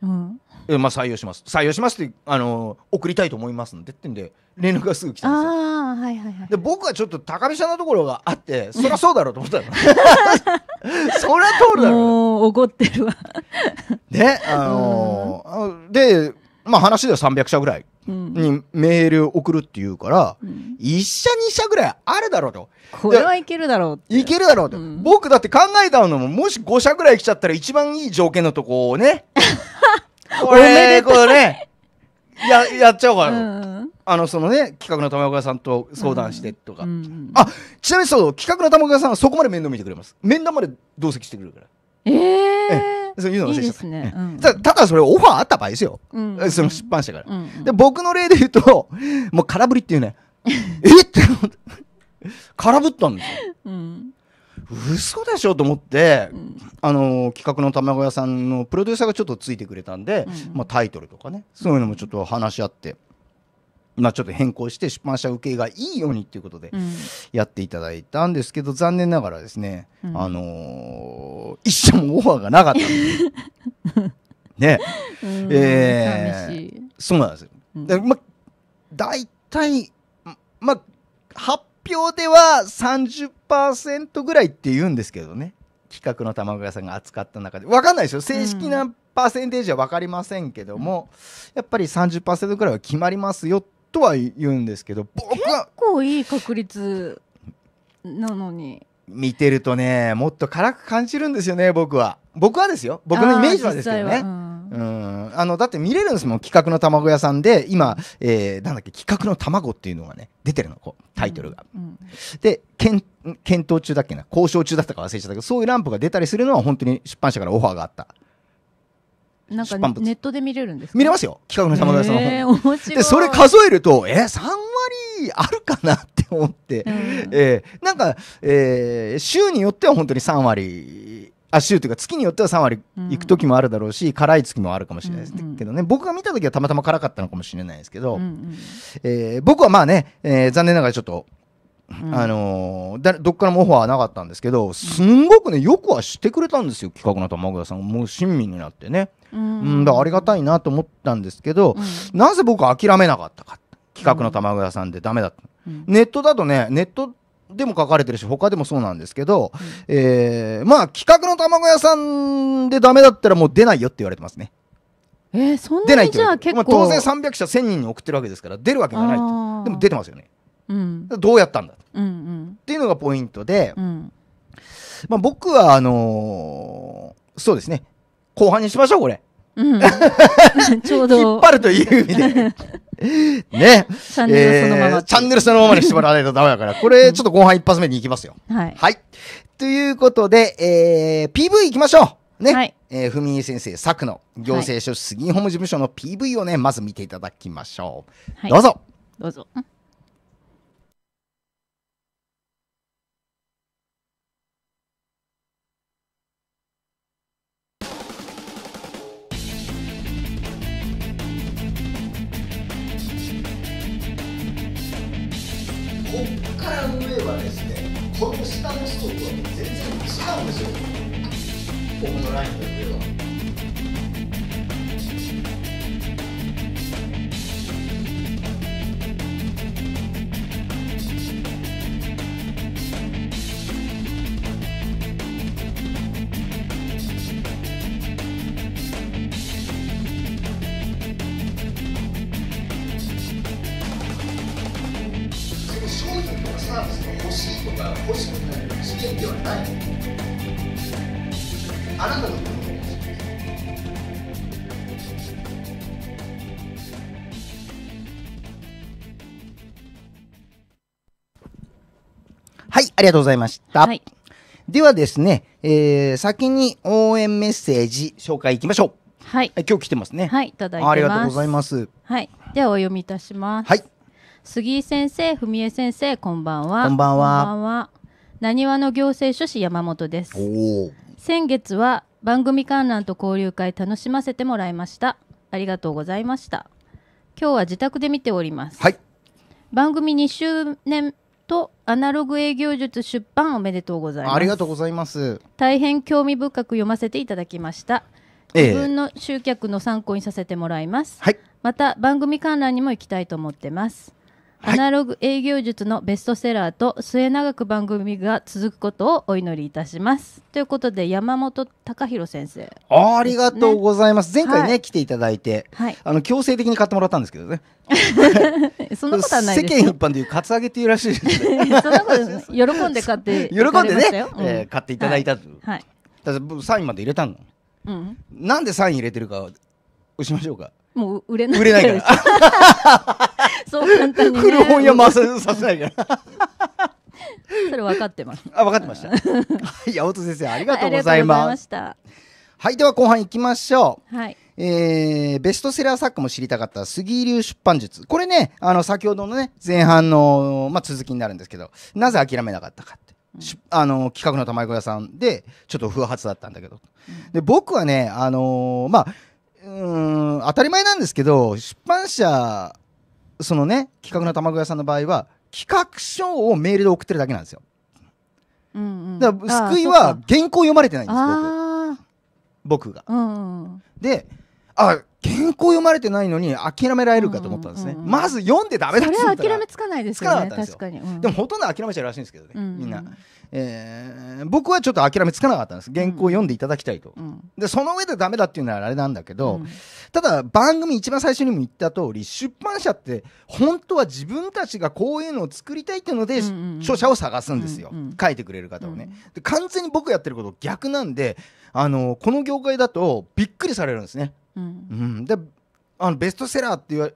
うん、えまあ、採用します採用しますってあの送りたいと思いますんでってんで連絡がすぐ来たんですよあ、はいはいはい、で僕はちょっと高飛車なところがあってそりゃそうだろうと思ったの [laughs] そりゃ通るだろうもう怒ってるわねあのー、でまあ話では300社ぐらいにメール送るっていうから、うん、1社2社ぐらいあるだろうと。これはいけるだろういけるだろうと、うん、僕だって考えたのも、もし5社ぐらい来ちゃったら一番いい条件のとこをね、[laughs] これ、これね、や、やっちゃおうかな。うんあの、そのね、企画の玉岡さんと相談してとか。うんうん、あ、ちなみにそう、企画の玉岡さんはそこまで面倒見てくれます。面談まで同席してくれるから。ええそういうのが先生、ねうん、ただそれオファーあった場合ですよ、うんうん、その出版社から、うんうん、で僕の例で言うともう空振りっていうねえって空振ったんですよ、うん、嘘でしょと思って、うん、あの企画の卵屋さんのプロデューサーがちょっとついてくれたんで、うん、まあ、タイトルとかねそういうのもちょっと話し合って。まあ、ちょっと変更して出版社受けがいいようにということでやっていただいたんですけど、うん、残念ながらですね、うん、あのー、一社もオファーがなかったんで [laughs] ね、うん、えー、そうなんですよ、うん、まあ大体まあ発表では30%ぐらいって言うんですけどね企画の卵屋さんが扱った中で分かんないでしょ正式なパーセンテージは分かりませんけども、うん、やっぱり30%ぐらいは決まりますよとは言うんですけど僕は結構いい確率なのに見てるとねもっと辛く感じるんですよね僕は僕はですよ僕のイメージはですけどね。うんあのだって見れるんですもん企画の卵屋さんで今、えー、なんだっけ企画の卵っていうのがね出てるのこうタイトルが。うんうん、で検討中だっけな交渉中だったか忘れちゃったけどそういうランプが出たりするのは本当に出版社からオファーがあった。なんかネットで見れるんです見れますよ企画の卵屋さんの本、えー、でそれ数えるとえー、3割あるかなって思って、うん、えー、なんか、えー、週によっては本当に3割あ週というか月によっては3割いく時もあるだろうし、うん、辛い月もあるかもしれないですけどね、うんうん、僕が見た時はたまたま辛かったのかもしれないですけど、うんうん、えー、僕はまあね、えー、残念ながらちょっと、うん、あのー、だどっからもオファーはなかったんですけどすんごくねよくはしてくれたんですよ企画の玉倉さんもう親身になってね、うん、うんだありがたいなと思ったんですけど、なぜ僕は諦めなかったか企画の玉倉さんでダメだった、ネットだとねネットでも書かれてるし、他でもそうなんですけど、うん、えー、まあ企画の卵屋さんでダメだったらもう出ないよって言われてますね。えー、そんなにじゃあ結構、まあ、当然300社1000人に送ってるわけですから出るわけがないとでも出てますよね、うん、どうやったんだ、うんうん、っていうのがポイントで、うん、まあ、僕はあのー、そうですね後半にしましょうこれうん、ちょうど。引っ張るという意味で。ね。チャンネルそのまま、えー、チャンネルそのままにしてもらわないとダメだから。これ、ちょっと後半一発目に行きますよ。はい。はい。ということで、えー、PV 行きましょうね。はい。えー、ふみ先生作の行政書士杉本務所の PV をね、まず見ていただきましょう。はい、どうぞ。どうぞ。から上はですねこの下のストークは全然違うんですよこのラインがありがとうございました。はい、ではですね、えー、先に応援メッセージ紹介いきましょう。はい。今日来てますね。はい、いただいてます。ありがとうございます。はい。ではお読みいたします。はい。杉井先生、文江先生、こんばんは。こんばんは。こんばんは。なにわの行政書士山本です。先月は番組観覧と交流会楽しませてもらいました。ありがとうございました。今日は自宅で見ております。はい。番組2周年とアナログ営業術出版おめでとうございますありがとうございます大変興味深く読ませていただきました自分の集客の参考にさせてもらいます、ええ、また番組観覧にも行きたいと思ってますアナログ営業術のベストセラーと末永く番組が続くことをお祈りいたしますということで山本隆弘先生、ありがとうございます前回ね、はい、来ていただいて、はい、あの強制的に買ってもらったんですけどね [laughs] そんなことはない世間一般でいうカツアゲっていうらしいです、そんなこと喜んで買って喜んでね、うん、えー、買っていただいた、はいはい、サインまで入れたの、うん、なんでサイン入れてるか押しましょうかもう売れない売れないから [laughs] そう簡単に、ね、古本屋回せさせないからそれ分かってます。あ、分かってました。はい、八本先生、ありがとうございます。はい、では後半いきましょう。はい。えー、ベストセラー作家も知りたかった杉流出版術。これね、あの、先ほどのね、前半の、まあ、続きになるんですけど、なぜ諦めなかったかって。うん、あの、企画の玉井小屋さんで、ちょっと不発だったんだけど。うん、で、僕はね、あのー、まあ、うん当たり前なんですけど出版社そのね企画の卵屋さんの場合は企画書をメールで送ってるだけなんですよ、うんうん、だから救いは原稿読まれてないんです僕僕が、うん、であ原稿読まれてないのに諦められるかと思ったんですね、うんうんうん、まず読んでダメだっそれは諦めつかないですよね確かに、うん、でもほとんど諦めちゃうらしいんですけどね、うんうん、みんな、えー、僕はちょっと諦めつかなかったんです原稿を読んでいただきたいと、うん、でその上でダメだっていうのはあれなんだけど、うん、ただ番組一番最初にも言った通り出版社って本当は自分たちがこういうのを作りたいっていうので、うんうん、著者を探すんですよ、うんうん、書いてくれる方をね、で完全に僕やってること逆なんであのこの業界だとびっくりされるんですねうん、であのベストセラーって言わ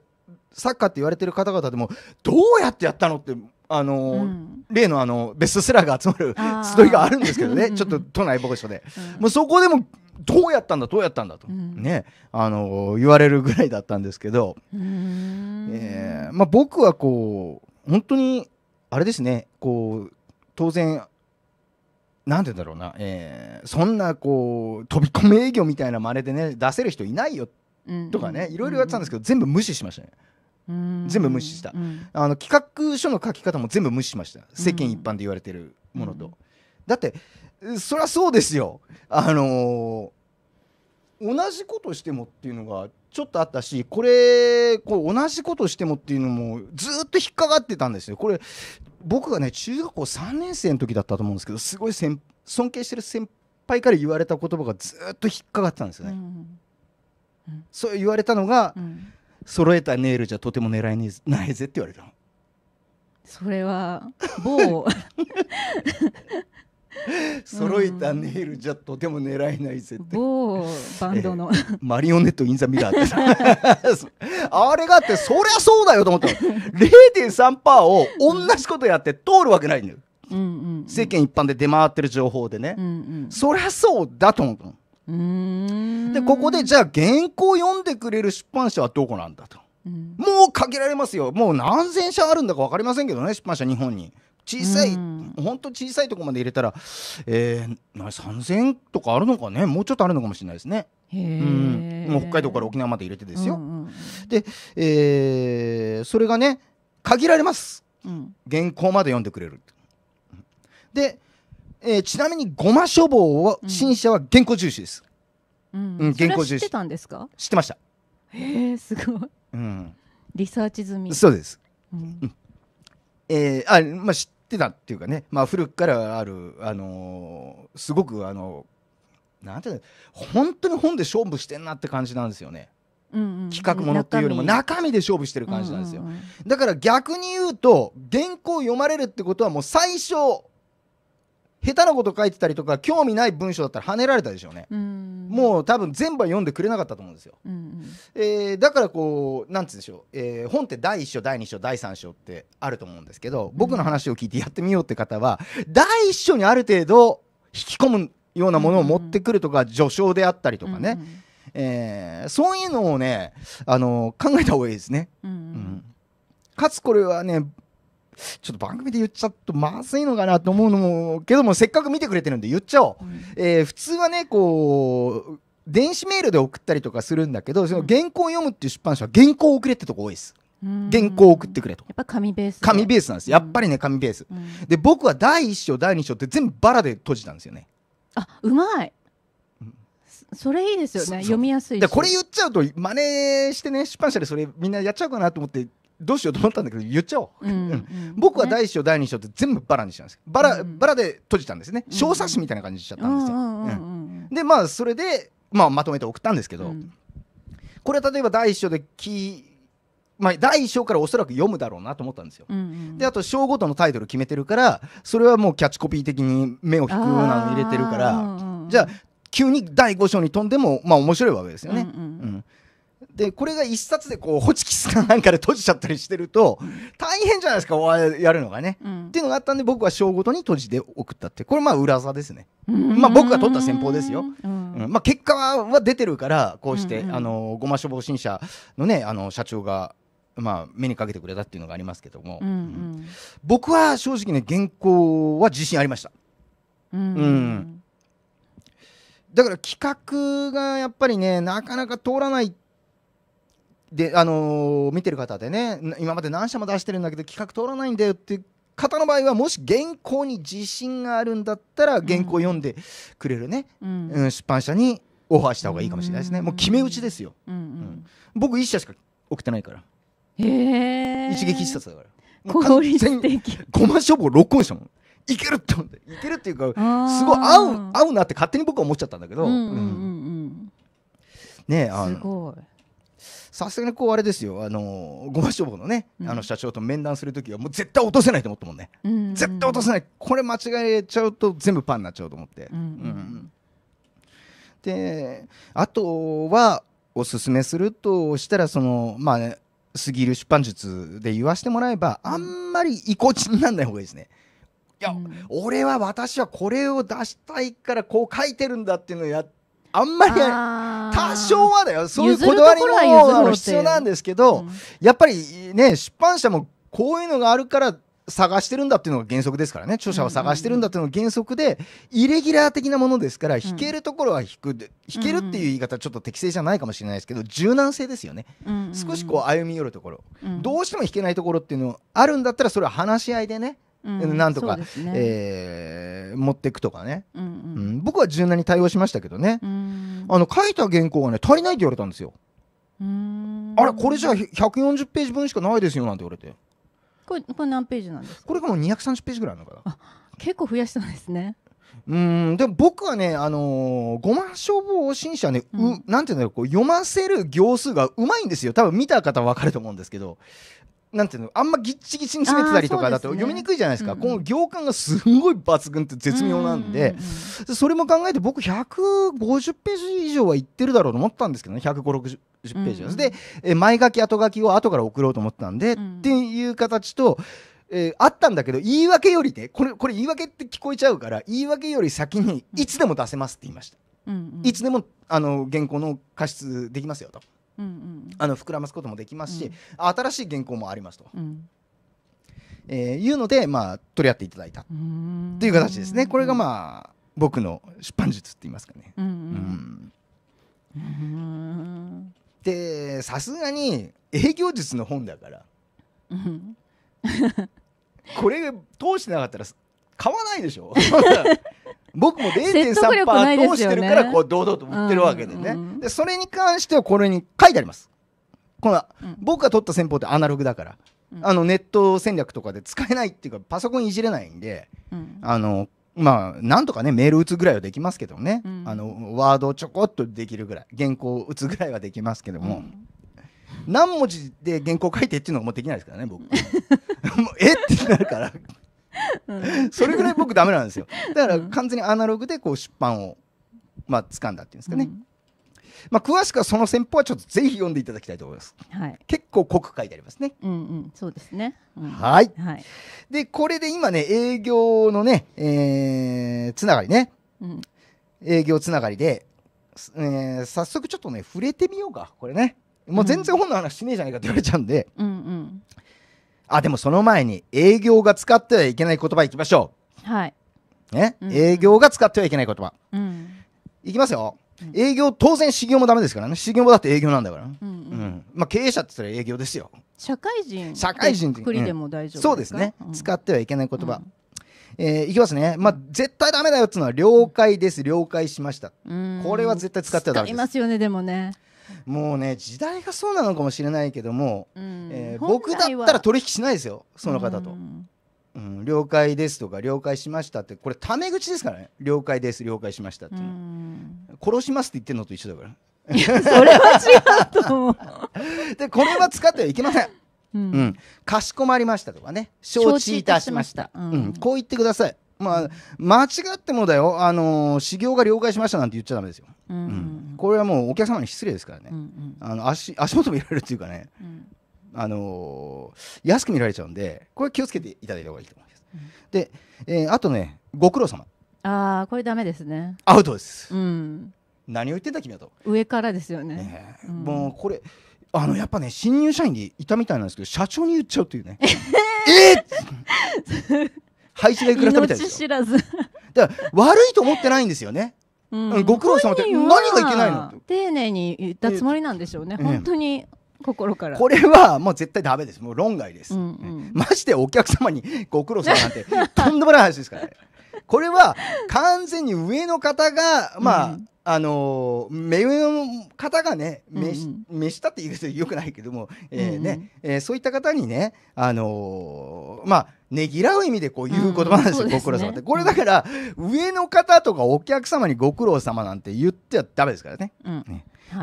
サッカーって言われてる方々でもどうやってやったのってあの、うん、例のあのベストセラーが集まる集いがあるんですけどね [laughs] ちょっと都内某所で、うん、もうそこでもどうやったんだどうやったんだと、うん、ねあの言われるぐらいだったんですけど、えーまあ、僕はこう本当にあれですねこう当然なんて言うんだろうな、えー、そんなこう飛び込み営業みたいな真似でね出せる人いないよとかね、いろいろやってたんですけど、全部無視しましたね。全部無視した、あの企画書の書き方も全部無視しました世間一般で言われてるものと、だってそりゃそうですよあのー、同じことしてもっていうのがちょっとあったしこれこう同じことしてもっていうのもずっと引っかかってたんですよこれ僕がね中学校3年生の時だったと思うんですけどすごい尊敬してる先輩から言われた言葉がずっと引っかかってたんですよね。うんうん、そう言われたのが、うん、揃えたネイルじゃとても狙いないぜって言われたの。それは某 [laughs] 揃えたネイルじゃとても狙えないぜって某バンドの、えー、マリオネット・イン・ザ・ミラーってさ [laughs] あれがあってそりゃそうだよと思ったの0.3%を同じことやって通るわけないのよ、うんうんうん、世間一般で出回ってる情報でね、うんうん、そりゃそうだと思ったのでここでじゃあ原稿を読んでくれる出版社はどこなんだと、うん、もう限られますよもう何千社あるんだか分かりませんけどね出版社日本に小さい、うん、本当小さいとこまで入れたら、えー、3000とかあるのかねもうちょっとあるのかもしれないですね。うん、もう北海道から沖縄まで入れてですよ。うんうん、で、えー、それがね限られます、うん、原稿まで読んでくれる。で、えー、ちなみにごま書房を新社は原稿重視です。うん、うん、原稿重視。知ってたんですか？知ってました。へえすごい。うん。リサーチ済み。そうです。うんえー、あまあ、知ってたっていうかね、まあ、古くからある、あのー、すごく、あのー、なんていうの本当に本で勝負してんなって感じなんですよね。うんうん、企画ものっていうよりも中身で勝負してる感じなんですよ、だから逆に言うと原稿読まれるってことはもう最初下手なこと書いてたりとか興味ない文章だったら跳ねられたでしょうね、うん、もう多分全部は読んでくれなかったと思うんですよ、うんえー、だからこうなんつうんでしょう、えー、本って第1章第2章第3章ってあると思うんですけど僕の話を聞いてやってみようって方は、うん、第1章にある程度引き込むようなものを持ってくるとか、うん序章であったりとかね、うんえー、そういうのをね、あの考えた方がいいですね。うん、うん、かつこれはねちょっと番組で言っちゃうとまずいのかなと思うのもけどもせっかく見てくれてるんで言っちゃおう、うん、えー、普通はねこう電子メールで送ったりとかするんだけどその原稿を読むっていう出版社は原稿を送れってとこ多いです。原稿を送ってくれと。やっぱ紙ベース。紙ベースなんです。やっぱりね、紙ベース。うん、で、僕は第1章、第2章って全部バラで閉じたんですよね。あ、うまい。それいいですよね。読みやすいし。これ言っちゃうと、真似してね、出版社でそれみんなやっちゃうかなと思ってどうしようと思ったんだけど言っちゃおう、うんうん、僕は第一章、ね、第二章って全部バラにしたんですバラうん、バラで閉じたんですね小冊子みたいな感じにしちゃったんですよ、でまあそれで、まあ、まとめて送ったんですけど、これは例えば第一章で聞まあ、第1章からおそらく読むだろうなと思ったんですよ。うんうん、であと章ごとのタイトル決めてるからそれはもうキャッチコピー的に目を引くようなの入れてるから、じゃあ急に第5章に飛んでもまあ面白いわけですよね。うんうんうんで、これが一冊でこう、ホチキスかなんかで閉じちゃったりしてると、大変じゃないですか、やるのがね、うん、っていうのがあったんで、僕は章ごとに閉じて送ったって。これまあ裏技ですね。まあ僕が取った戦法ですよ。うん、まあ結果は出てるから、こうして、うんうん、あの、ごま処方審査のね、あの、社長が、まあ、目にかけてくれたっていうのがありますけども、うんうん、僕は正直ね原稿は自信ありました、うん、うん、だから企画がやっぱりねなかなか通らないであのー、見てる方でね今まで何社も出してるんだけど企画通らないんだよって方の場合はもし原稿に自信があるんだったら原稿読んでくれるね、うん、うん、出版社にオファーした方がいいかもしれないですね、うん、もう決め打ちですよ、うん、うん、僕1社しか送ってないからへえ一撃必殺だから効率的ごま処方録音したもんいけるって思っていけるっていうかすごい合う合うなって勝手に僕は思っちゃったんだけどうんねあのすごいさすがにこうあれですよあのごま消防のね、うん、あの社長と面談する時はもう絶対落とせないと思ったもんね、うんうん絶対落とせないこれ間違えちゃうと全部パンになっちゃうと思って、うんうん、であとはおすすめするとしたらそのまあ、ね、過ぎる出版術で言わしてもらえばあんまり意固地にならない方がいいですね。いや、うん、俺は私はこれを出したいからこう書いてるんだっていうのをやってあんまり多少はだよそういうこだわりも必要なんですけど、うん、やっぱりね出版社もこういうのがあるから探してるんだっていうのが原則ですからね著者を探してるんだっていうのが原則で、イレギュラー的なものですから弾けるところは弾くで、うん、弾けるっていう言い方ちょっと適正じゃないかもしれないですけど柔軟性ですよね、少しこう歩み寄るところ、うん、どうしても弾けないところっていうのあるんだったらそれは話し合いでねなんとか、ねえー、持っていくとかね、うんうんうん、僕は柔軟に対応しましたけどね、うん、あの書いた原稿がね足りないって言われたんですよ。あれこれじゃあ140ページ分しかないですよなんて言われてこれこれ何ページなんですかこれがもう230ページぐらいあるのかな結構増やしたんですねうんでも僕はね、あのー、ごま消防新社ね、うん、うなんていうんだろうこう読ませる行数がうまいんですよ多分見た方は分かると思うんですけどなんていうのあんまぎっちぎちに詰めてたりとかだと読みにくいじゃないですか、この行間がすごい抜群って絶妙なんで、それも考えて僕150ページ以上はいってるだろうと思ったんですけどね15060ページで、前書き後書きを後から送ろうと思ったんで、っていう形と。えー、あったんだけど言い訳よりねこれこれ言い訳って聞こえちゃうから言い訳より先にいつでも出せますって言いました、いつでもあの原稿の過失できますよと、あの膨らますこともできますし、うん、新しい原稿もありますと。うんえー、いうので、まあ、取り合っていただいたという形ですね。これが、まあ、僕の出版術って言いますかね。うんうん、でさすがに営業術の本だから、これ通してなかったら買わないでしょ [laughs] 僕も0.3%パーしてるからこう堂々と売ってるわけでね、うんうん、でそれに関してはこれに書いてありますこの、うん、僕が取った戦法ってアナログだから、うん、あのネット戦略とかで使えないっていうかパソコンいじれないんで、うん、あのまあなんとかねメール打つぐらいはできますけどね、あのワードをちょこっとできるぐらい原稿を打つぐらいはできますけども、何文字で原稿書いてっていうのもうできないですからね僕 [laughs] えってなるからそれぐらい僕ダメなんですよだから完全にアナログでこう出版をまあ掴んだっていうんですかね、うんまあ、詳しくはその先方はちょっとぜひ読んでいただきたいと思います。はい、結構濃く書いてありますね。うんうん、そうですね。うん、はい、はい。で、これで今ね、営業のね、えー、つながりね、うん、営業つながりで、えー、早速ちょっとね、触れてみようか、これね。もう全然本の話しねえじゃないかって言われちゃうんで、うんうん、あ、でもその前に営業が使ってはいけない言葉いきましょう。はい。ね、うんうん、営業が使ってはいけない言葉。うん。いきますよ。営業当然修行もダメですからね修行もだって営業なんだから、うん、うん、まあ、経営者って言ったら営業ですよ社会人社会人ってでも大丈夫、そうですね、うん、使ってはいけない言葉、えー、いきますね、まあ、絶対ダメだよっていうのは了解です了解しました、これは絶対使ってはダメです使いますよねでもねもうね時代がそうなのかもしれないけども、うん、えー、僕だったら取引しないですよその方と、うん、うん、了解ですとか了解しましたってこれタメ口ですからね了解です了解しましたって、うん、殺しますって言ってるのと一緒だからそれは違うと思う [laughs] でこれは使ってはいけませんうん、かしこまりましたとかね承知いたしました、うんこう言ってくださいまあ、間違ってもだよ、あのー、修行が了解しましたなんて言っちゃだめですよ、うん、うん、これはもうお客様に失礼ですからね、うんうん、あの足足元見られるっていうかね、うん、あのー、安く見られちゃうんで、これ気をつけていただいた方がいいと思います。うん、で、えー、あとね、ご苦労様ああ、これだめですね。アウトです。うん、何を言ってんだ、君はと。上からですよね。ねもうこれあのやっぱね新入社員でいたみたいなんですけど社長に言っちゃうっていうね。[laughs] えー、配置がいくら食べたいです知らずだから悪いと思ってないんですよねうん、ご苦労様って何がいけないの丁寧に言ったつもりなんでしょうね、本当に心からこれはもう絶対だめですもう論外です、うんうん、ましてお客様にご苦労様なんてとんでもない話ですから、ねこれは完全に上の方がまあ、うん、あの目上の方がね目,、したって言うとよくないけども、えーねえそういった方にね、あのー、まあねぎらう意味でこう言う言葉なんですよ、うんご苦労様って。これだから、うん、上の方とかお客様にご苦労様なんて言ってはだめですからね。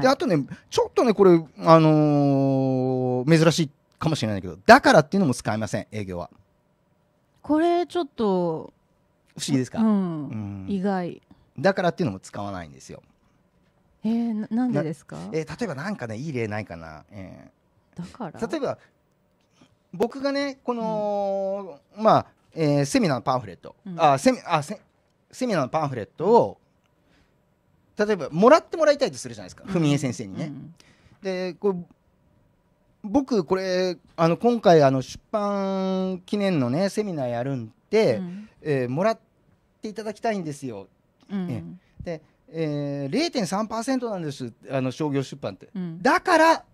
であとね、ちょっとね、これ、あのー、珍しいかもしれないけど、だからっていうのも使いません、営業は。これちょっと不思議ですか、うん、うん、意外だからっていうのも使わないんですよえー、なんでですか、えー、例えばなんかねいい例ないかな、えー、だから例えば僕がねこの、うん、まあ、えー、セミナーのパンフレット、うん、あセミあセセミナーのパンフレットを例えばもらってもらいたいとするじゃないですか文江先生にね。でこう僕これあの今回あの出版記念のねセミナーやるんで、うん、えー、もらっていただきたいんですよ。うん、で、えー、0.3%なんですあの商業出版って、うん、だから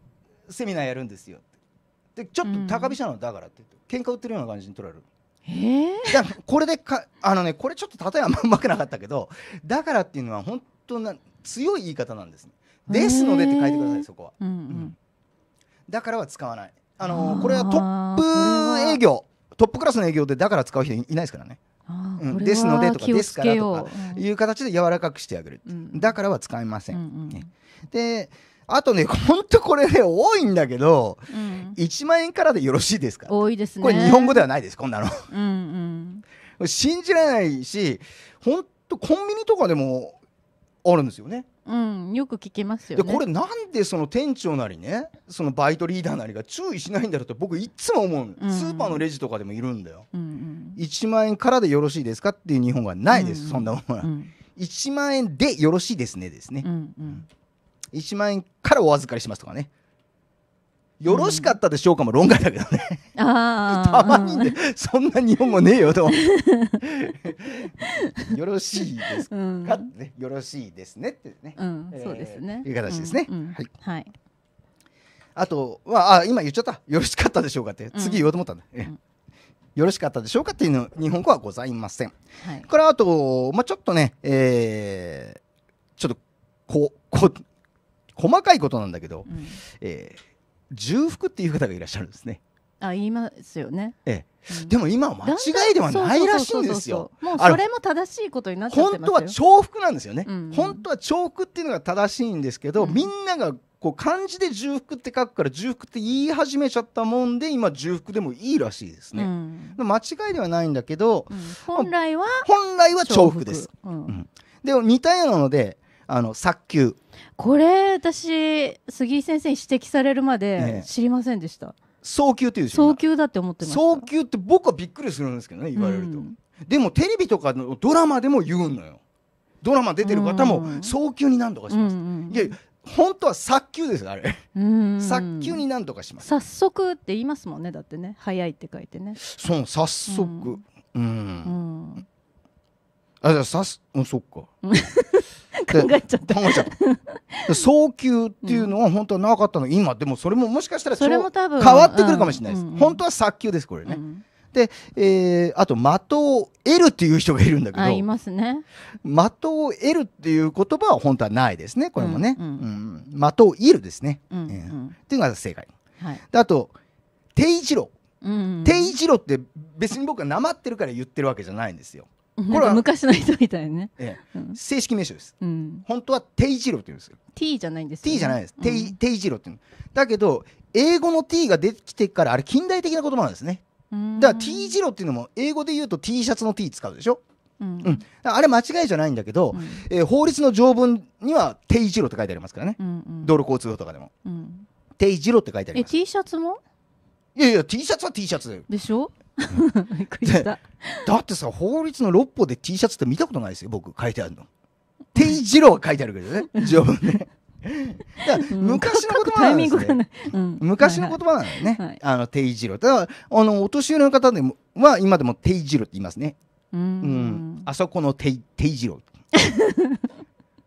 セミナーやるんですよでちょっと高飛車のだからってって喧嘩売ってるような感じに取られる。えー、これでかあのねこれちょっと例えあんまうまくなかったけどだからっていうのは本当な強い言い方なんです、ね、ですのでって書いてください、そこは。うん、うんだからは使わないあのこれはトップ営業トップクラスの営業でだから使う人いないですからね。うん、ですのでとかですからとかいう形で柔らかくしてあげる、うん、だからは使いません、うんうんね、であとね [laughs] ほんとこれね多いんだけど、うん、1万円からでよろしいですか多いですねこれ日本語ではないですこんなのうん、信じられないしほんとコンビニとかでもあるんですよね。うん、よく聞きますよ、ね、でこれなんでその店長なりねそのバイトリーダーなりが注意しないんだろうと僕いつも思う、うん、スーパーのレジとかでもいるんだよ、うんうん、1万円からでよろしいですかっていう日本がないです、うんうん、そんなものは、うん、1万円でよろしいですねですね、うんうん、1万円からお預かりしますとかね、よろしかったでしょうかも論外だけどねたまにでそんな日本語ねえよと [laughs] よろしいですか、ね、よろしいですねってね、うんえー、そうですねいう形ですね、うんうん、はい、はい、あとはあ今言っちゃったよろしかったでしょうかって次言おうと思ったんだ、うん、よろしかったでしょうかっていうの日本語はございません、はい、これあと、まあ、ちょっとね、えー、ちょっとここ細かいことなんだけど、うん、えー重複っていう方がいらっしゃるんですね。あ言いますよね。ええ、うん、でも今は間違いではないらしいんですよ。もうそれも正しいことになっちゃってますよ。本当は重複なんですよね。うんうん、本当は重複っていうのが正しいんですけど、うん、みんながこう漢字で重複って書くから重複って言い始めちゃったもんで今重複でもいいらしいですね、うん、間違いではないんだけど、うん、本来は本来は重複です、うん、でも似たようなのであの早急これ私杉井先生に指摘されるまで知りませんでした、え早急っていう早急だって思ってまし早急って僕はびっくりするんですけどね言われると、うん、でもテレビとかのドラマでも言うのよドラマ出てる方も早急に何とかします、うんうん、いや本当は早急ですあれ早急に何とかします早速って言いますもんねだってね早いって書いてねそう早速うん、うんあじゃあさすうんそっか [laughs] 考えちゃった考えちゃった早急っていうのは本当はなかったの、今でもそれももしかしたらそれも多分変わってくるかもしれないです、うんうん、本当は早急ですこれね、うん、で、えー、あと的を得るっていう人がいるんだけどいますね的を得るっていう言葉は本当はないですねこれもね、うん的を得るですね、うんうんえー、っていうのが正解、はい、であと定一郎定一郎って別に僕はなまってるから言ってるわけじゃないんですよこれは昔の人みたいね、ええ正式名称です、うん、本当はテイジロって言うんですよ T じゃないんです、ね、T じゃないです、うん、テイテジロっていうだけど英語の T が出てきてからあれ近代的な言葉なんですねだから T 字路っていうのも英語で言うと T シャツの T 使うでしょ、うんうん、あれ間違いじゃないんだけど、うん、えー、法律の条文には「定一路」って書いてありますからね、うんうん、道路交通法とかでも「定、うん、一路」って書いてありますえ T シャツもいやいや T シャツは T シャツでしょびっくりした。だってさ、法律の六歩で T シャツって見たことないですよ、僕、書いてあるの。定次郎が書いてあるけどね、条文ね。昔の言葉なんですね。うん、昔の言葉なんだよね。はいあの定次郎。ただあのお年寄りの方でもは今でも定次郎って言いますね。うんうんあそこの定定一郎。[laughs]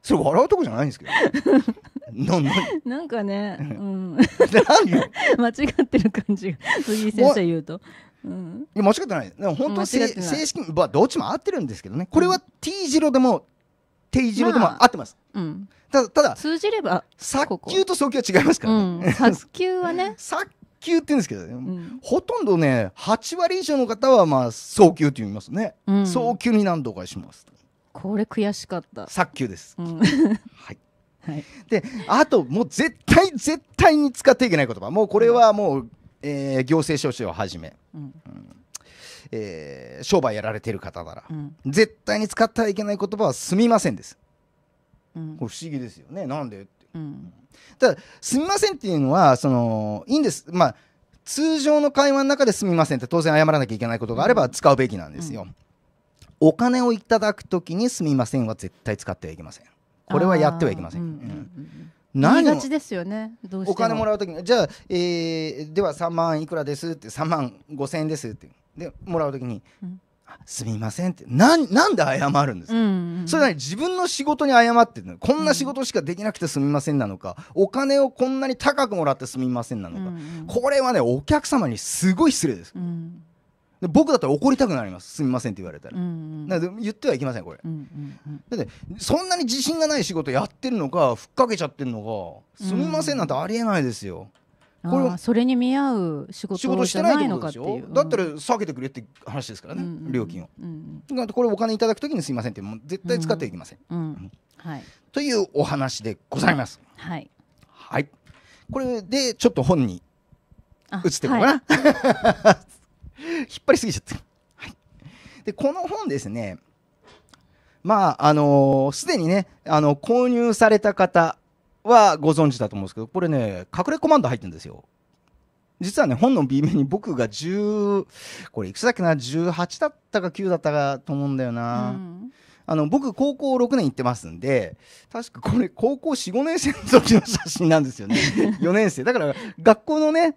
それ笑うとこじゃないんですけど。ななんかね、うん、[laughs] [laughs] 間違ってる感じが杉井先生言うと。うん、いや間違ってないでも本当に正式あどっちも合ってるんですけどねこれは T 字路でも T 字路でも合ってます、まあ、うん、ただただ通じれば早急と早急は違いますからね、うん、早急はね [laughs] 早急って言うんですけど、ねうん、ほとんどね8割以上の方はまあ早急って言いますね、うん、早急に何度かしますこれ悔しかった早急です、うん、はいはい、であともう絶対絶対に使っていけない言葉もうこれはもうえー、行政書士をはじめ、うんえー、商売やられてる方なら、うん、絶対に使ってはいけない言葉は「すみません」です。うん、これ不思議ですよねなんでって、うん、ただ「すみません」っていうのはそのいいんですまあ通常の会話の中で「すみません」って当然謝らなきゃいけないことがあれば使うべきなんですよ。うん、お金をいただく時に「すみません」は絶対使ってはいけません。これはやってはいけません。うん何がちですよねお金もらう時にじゃあ、えー、では3万いくらですって3万5千円ですってでもらう時に、うんすみませんってなんなんで謝るんですか、うんうん、それは自分の仕事に謝ってるのこんな仕事しかできなくてすみませんなのか、うん、お金をこんなに高くもらってすみませんなのか、うんうん、これはねお客様にすごい失礼です、うん、で僕だったら怒りたくなりますすみませんって言われたら,、言ってはいけませんこれ、だってそんなに自信がない仕事やってるのかふっかけちゃってるのかすみませんなんてありえないですよ、これそれに見合う仕事してないのかしていう、だったら避けてくれって話ですからね、料金を、だってこれお金いただくときにすみませんってもう絶対使ってはいけません、はい、というお話でございます、はい、はい、これでちょっと本に移ってこうかな、[laughs] 引っ張りすぎちゃった。はい、でこの本ですね、まあ、あのす、でにね、あの、購入された方はご存知だと思うんですけど、これね、隠れコマンド入ってるんですよ。実はね、本の B 面に僕が10、これいくつだっけな、18だったか9だったかと思うんだよな。うん、あの、僕、高校6年行ってますんで、確かこれ、高校4、5年生の時の写真なんですよね。4年生。だから、学校のね、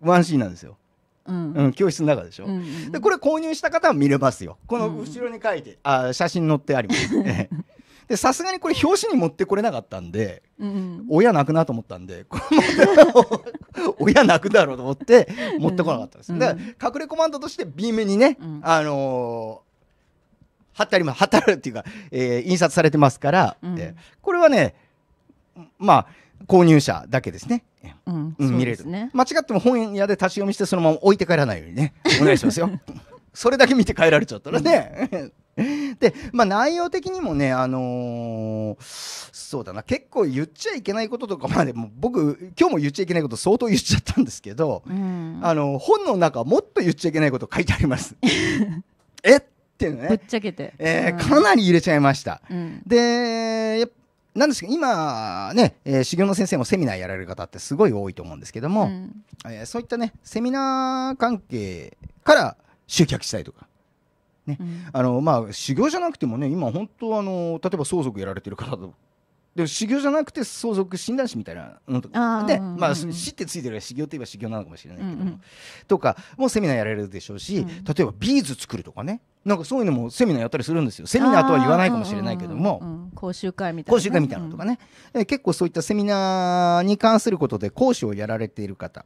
ワンシーンなんですよ。うん、教室の中でしょ、うんうん、でこれ購入した方は見れますよこの後ろに書いて、うん、あ写真載ってあります、[laughs] でさすがにこれ表紙に持ってこれなかったんで、うん、親泣くなと思ったんで [laughs] 親泣くだろうと思って持ってこなかったです、うん、だから隠れコマンドとして B 面にね、あのー、貼ってあります貼ってあるっていうか、えー、印刷されてますから、これはねまあ購入者だけですね。うん、見れる、ね、間違っても本屋で立ち読みしてそのまま置いて帰らないようにね [laughs] お願いしますよそれだけ見て帰られちゃったらね、う [laughs] んで、まあ、内容的にもね、あのー、そうだな、結構言っちゃいけないこととか、まあ、でも僕、今日も言っちゃいけないこと相当言っちゃったんですけど、うん、あの、本の中もっと言っちゃいけないこと書いてあります。[laughs] えっていうね。ぶっちゃけて。えー、うん、かなり入れちゃいました。うん、で、なんですけど、今ね、えー、修行の先生もセミナーやられる方ってすごい多いと思うんですけども、うん、えー、そういったね、セミナー関係から集客したいとか、ね、うん、あの、まあ、修行じゃなくてもね、今本当あの、例えば相続やられてる方でも修行じゃなくて相続診断士みたいなのとかで、まあ、死ってついてる修行といえば修行なのかもしれないけども、とかもセミナーやられるでしょうし、例えばビーズ作るとかねなんかそういうのもセミナーやったりするんですよセミナーとは言わないかもしれないけども、講習会みたいな、講習会みたいなのとかね、う結構そういったセミナーに関することで講師をやられている方、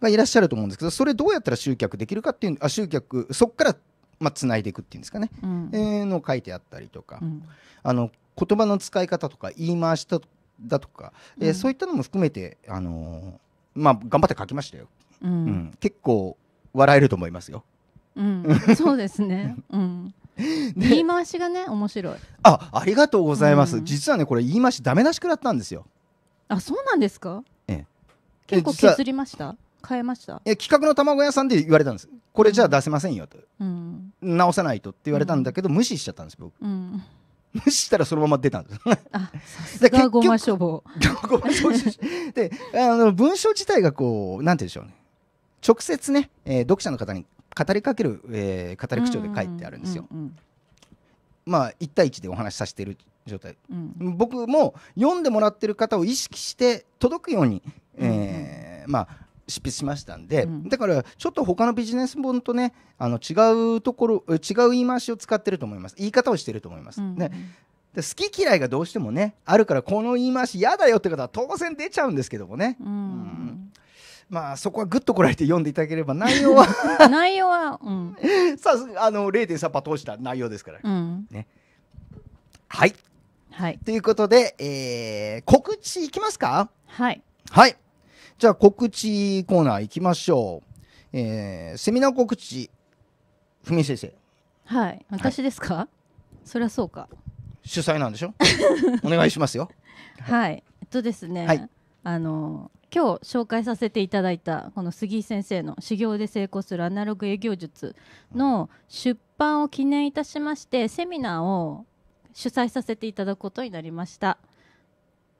がいらっしゃると思うんですけどそれどうやったら集客できるかっていうあ集客そこからまあ、つないでいくっていうんですかね、うん、えー、の書いてあったりとか、うん、あの言葉の使い方とか言い回しだとか、えー、そういったのも含めて、あのー、まあ、頑張って書きましたよ、うん、うん、結構笑えると思いますよ。うん、[laughs] そうですね、うん言い回しがね面白いあありがとうございます、うん、実はねこれ言い回しダメ出し食らったんですよあそうなんですかええ結構削りました変えましたえ企画の卵屋さんで言われたんですこれじゃあ出せませんよと、うん、直さないとって言われたんだけど、無視しちゃったんです僕、うん無視したらそのまま出たんです。あ、さすがごま消防。[laughs] で、あの、文章自体がこう、なんて言うんでしょうね。直接ね、えー、読者の方に語りかける、えー、語り口調で書いてあるんですよ。まあ、1対1でお話しさせてる状態、うん、僕も読んでもらってる方を意識して届くように、えー、まあ執筆しましたんで、うん、だからちょっと他のビジネス本とねあの違うところ違う言い回しを使ってると思います言い方をしてると思います、うん、ね好き嫌いがどうしてもねあるからこの言い回し嫌だよって方は当然出ちゃうんですけどもね、うん、まあそこはぐっとこらえて読んでいただければ内容は [laughs] 内容は、うん、[laughs] さああの0.3波通した内容ですから、ねはい、はい、ということで、えー、告知いきますかはいはいじゃあ告知コーナー行きましょう。えー、セミナー告知、ふみ先生。はい、私ですか、はい、そりゃそうか。主催なんでしょ [laughs] お願いしますよ。はい、えっとですね、はい、あの今日紹介させていただいたこの杉井先生の「修行で成功するアナログ営業術」の出版を記念いたしましてセミナーを主催させていただくことになりました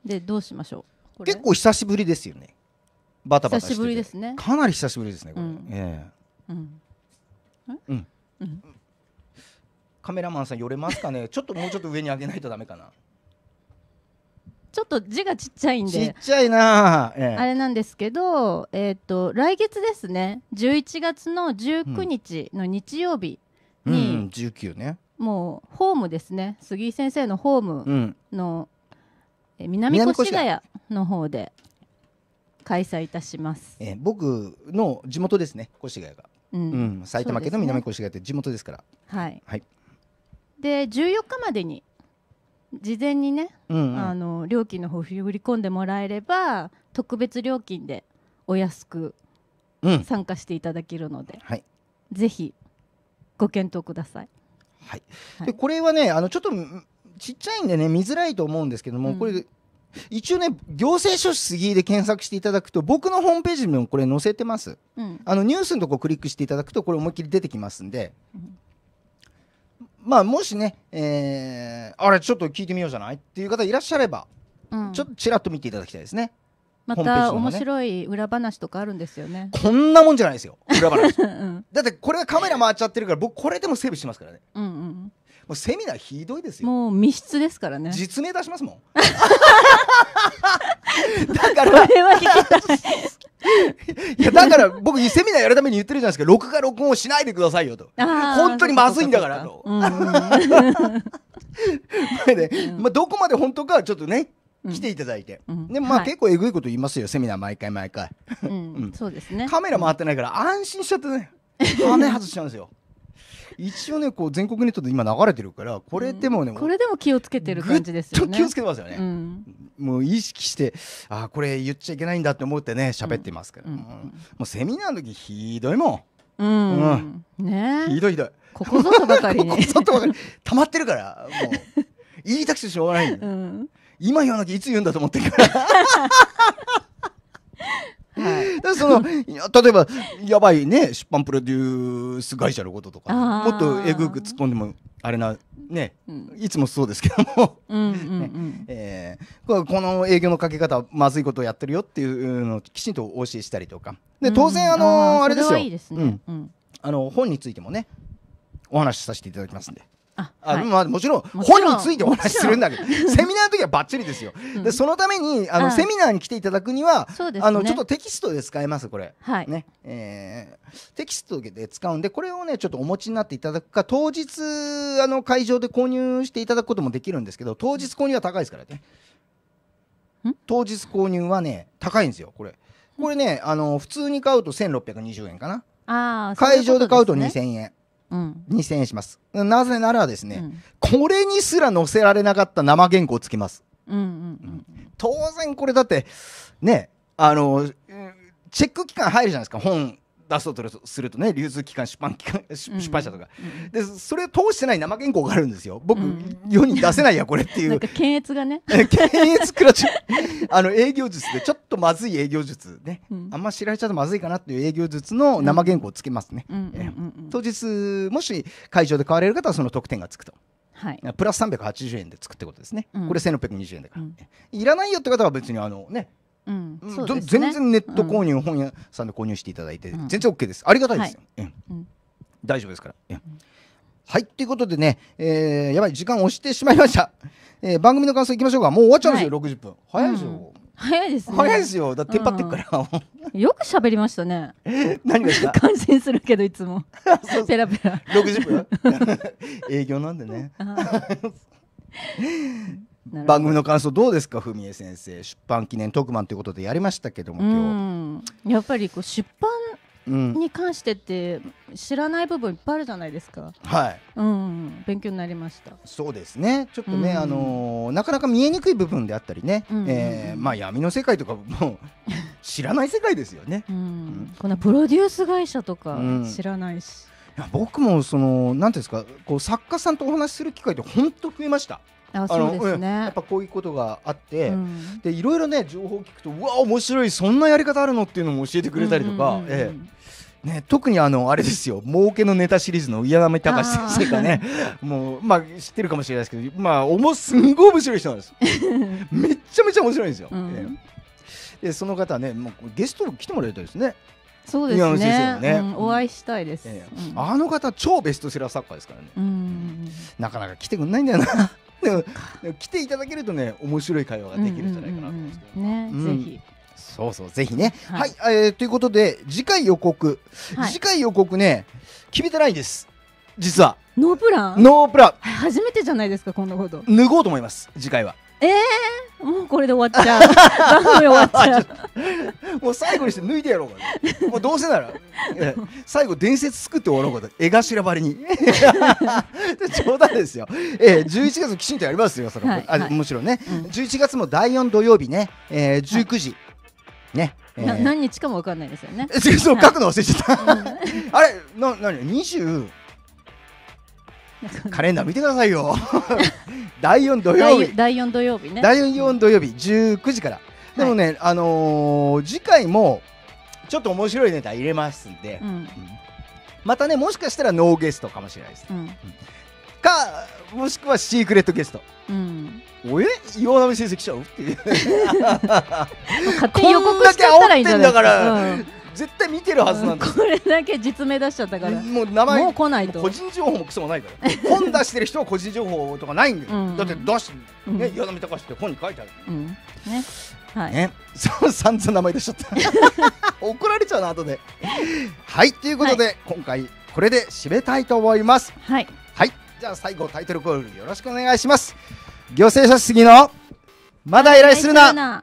でどうしましょう結構久しぶりですよねバタバタ久しぶりですねかなり久しぶりですねこれ、うん、ええー、うん、うん、カメラマンさん寄れますかね [laughs] ちょっともうちょっと上に上げないとダメかなちょっと字がちっちゃいんでちっちゃいな、ええ、あれなんですけど、えーと、と来月ですね11月の19日の日曜日に、うんうん、19ねもうホームですね杉井先生のホームの、うん、え南越谷の方で開催いたします、えー、僕の地元ですね越谷が、うん、うん、埼玉県の南越谷って地元ですから、ね、はい、はい、で14日までに事前にね、うんうん、あの料金の方振り込んでもらえれば特別料金でお安く参加していただけるので、うんはい、ぜひご検討ください。はい、はい、でこれはねあのちょっとちっちゃいんでね見づらいと思うんですけども、うん、これ一応ね行政書士杉で検索していただくと僕のホームページにもこれ載せてます、うん、あのニュースのとこクリックしていただくとこれ思いっきり出てきますんで、うん、まあもしね、えー、あれちょっと聞いてみようじゃないっていう方いらっしゃれば、うん、ちょっとちらっと見ていただきたいですねまた、ね、面白い裏話とかあるんですよねこんなもんじゃないですよ裏話 [laughs] だってこれはカメラ回っちゃってるから僕これでもセーブしますからね、うんうんうセミナーひどいですよもう密室ですからね実名出しますもん [laughs] だかられは聞きたいいやだから僕セミナーやるために言ってるじゃないですか録画録音をしないでくださいよと本当にまずいんだからと、[laughs] まあ、どこまで本当かちょっとね来ていただいて、うまあ、結構えぐいこと言いますよセミナー毎回毎回、カメラ回ってないから安心しちゃってね羽 [laughs] 外しちゃうんですよ一応ねこう全国ネットで今流れてるからこれでもね、うん、これでも気をつけてる感じですよね気をつけてますよね、うん、もう意識してああこれ言っちゃいけないんだって思ってね喋ってますから、うん、もうセミナーの時ひどいもんうん、ねひどいひどいここぞとばかりにここぞとばかり溜まってるからもう言いたくてしょうがない、今言わなきゃいつ言うんだと思ってるからはい、[laughs] その例えばやばいね出版プロデュース会社のこととか、もっとえぐく突っ込んでもあれなね、うん、いつもそうですけどもね、[laughs] この営業のかけ方まずいことをやってるよっていうのをきちんとお教えしたりとかで当然、あのーうん、あれですよ、あの本についてもねお話しさせていただきますんで。あ、はい、あもちろん本についてお話しするんだけど [laughs] セミナーの時はばっちりですよ、うん、でそのためにあの、セミナーに来ていただくには、ね、あのちょっとテキストで使えますこれ、はいねえー、テキストで使うんでこれをねちょっとお持ちになっていただくか当日あの会場で購入していただくこともできるんですけど当日購入は高いですからね当日購入はね高いんですよこれこれねあの普通に買うと1620円かなあ会場で買うと2000円うん、2000円します、なぜならですね、うん、これにすら載せられなかった生原稿をつきます、うんうんうんうん、当然これだってねあのチェック期間入るじゃないですか本出そうとするとね流通機関出版機関出版社とか、うんでそれを通してない生原稿があるんですよ僕、うん、世に出せないやこれっていうなんか検閲がね [laughs] 検閲くらちあの営業術でちょっとまずい営業術ね、うん、あんま知られちゃうとまずいかなっていう営業術の生原稿をつけますね、当日もし会場で買われる方はその特典がつくと。はい、プラス380円でつくってことですね、うん、これ1620円だから、うん、いらないよって方は別にあのねうんね、全然ネット購入、うん、本屋さんで購入していただいて、うん、全然 OK ですありがたいですよ、はいうん、大丈夫ですから、はいということでね、えー、やばい時間押してしまいました、えー、番組の感想いきましょうかもう終わっちゃうんですよ、はい、60分早いですよ、早いです、ね、早いですよだってっ張ってっから、うん、よく喋りましたね [laughs] 何がしか感心するけどいつもペラペラ60分 [laughs] 営業なんでね [laughs] 番組の感想どうですか文江先生出版記念特番ということでやりましたけども今日やっぱりこう出版に関してって知らない部分いっぱいあるじゃないですか、はい、うん、勉強になりましたそうですねちょっとね、うん、あのー、なかなか見えにくい部分であったりね、うえまあ闇の世界とかも [laughs] 知らない世界ですよね、うん、こんなプロデュース会社とか知らないし、いや僕もその何ていうんですかこう作家さんとお話しする機会って本当増えましたあそうですね、やっぱこういうことがあって、うん、でいろいろね情報を聞くとうわ面白いそんなやり方あるのっていうのも教えてくれたりとか。ええ、ね、特にあのあれですよ儲けのネタシリーズの矢波隆先生がね [laughs] もうまあ知ってるかもしれないですけどまあおもすんごい面白い人なんです [laughs] めっちゃめちゃ面白いんですよ、うん、でその方ねもうゲスト来てもらいたいですねそうですね、ねうん、お会いしたいです、うん、あの方超ベストセラー作家ですからね、うん、なかなか来てくんないんだよなで [laughs] も来ていただけるとね面白い会話ができるんじゃないかなと思うんですけど、ね、ぜひそうそう、ぜひね。はい、はい、えー、ということで、次回予告、はい、次回予告ね、決めてないんです。実は。ノープラン。ノープラン。初めてじゃないですか、こんなこと。脱ごうと思います。次回は。ええーこれで終わっちゃう [laughs] 番組終わっちゃうもう最後にして脱いでやろうか、ね、もうどうせなら [laughs] 最後伝説作って終わろうかと絵頭ばりに冗談ですよ、えー、11月きちんとやりますよそれも、はい、あもちろんね、うん、11月も第4土曜日ね、えー、19時、はい、ねえー、何日かも分かんないですよね。そう、書くの忘れちゃった。[laughs] あれ、な、なに、二十。カレンダー見てくださいよ [laughs] 第4土曜日第4土曜日ね第4土曜日19時からでもね、はい、あのー、次回もちょっと面白いネタ入れますんで、うんうん、またねもしかしたらノーゲストかもしれないです、うん、かもしくはシークレットゲスト、うん、おえ岩波先生来ちゃうってい [laughs] う勝手に予告しちゃったらいいんじゃないですか絶対見てるはずなんです、これだけ実名出しちゃったからもう名前もう来ないと個人情報もクソもないから本出してる人は個人情報とかないんだよ、うん、だって出して、ね、矢、う、波、ん、隆って本に書いてある、うん、ねはい、ね、さんざん名前出しちゃった [laughs] 怒られちゃうな後ではいということで、はい、今回これで締めたいと思いますはい、はい、じゃあ最後タイトルコールよろしくお願いします行政書士杉のまだ依頼するな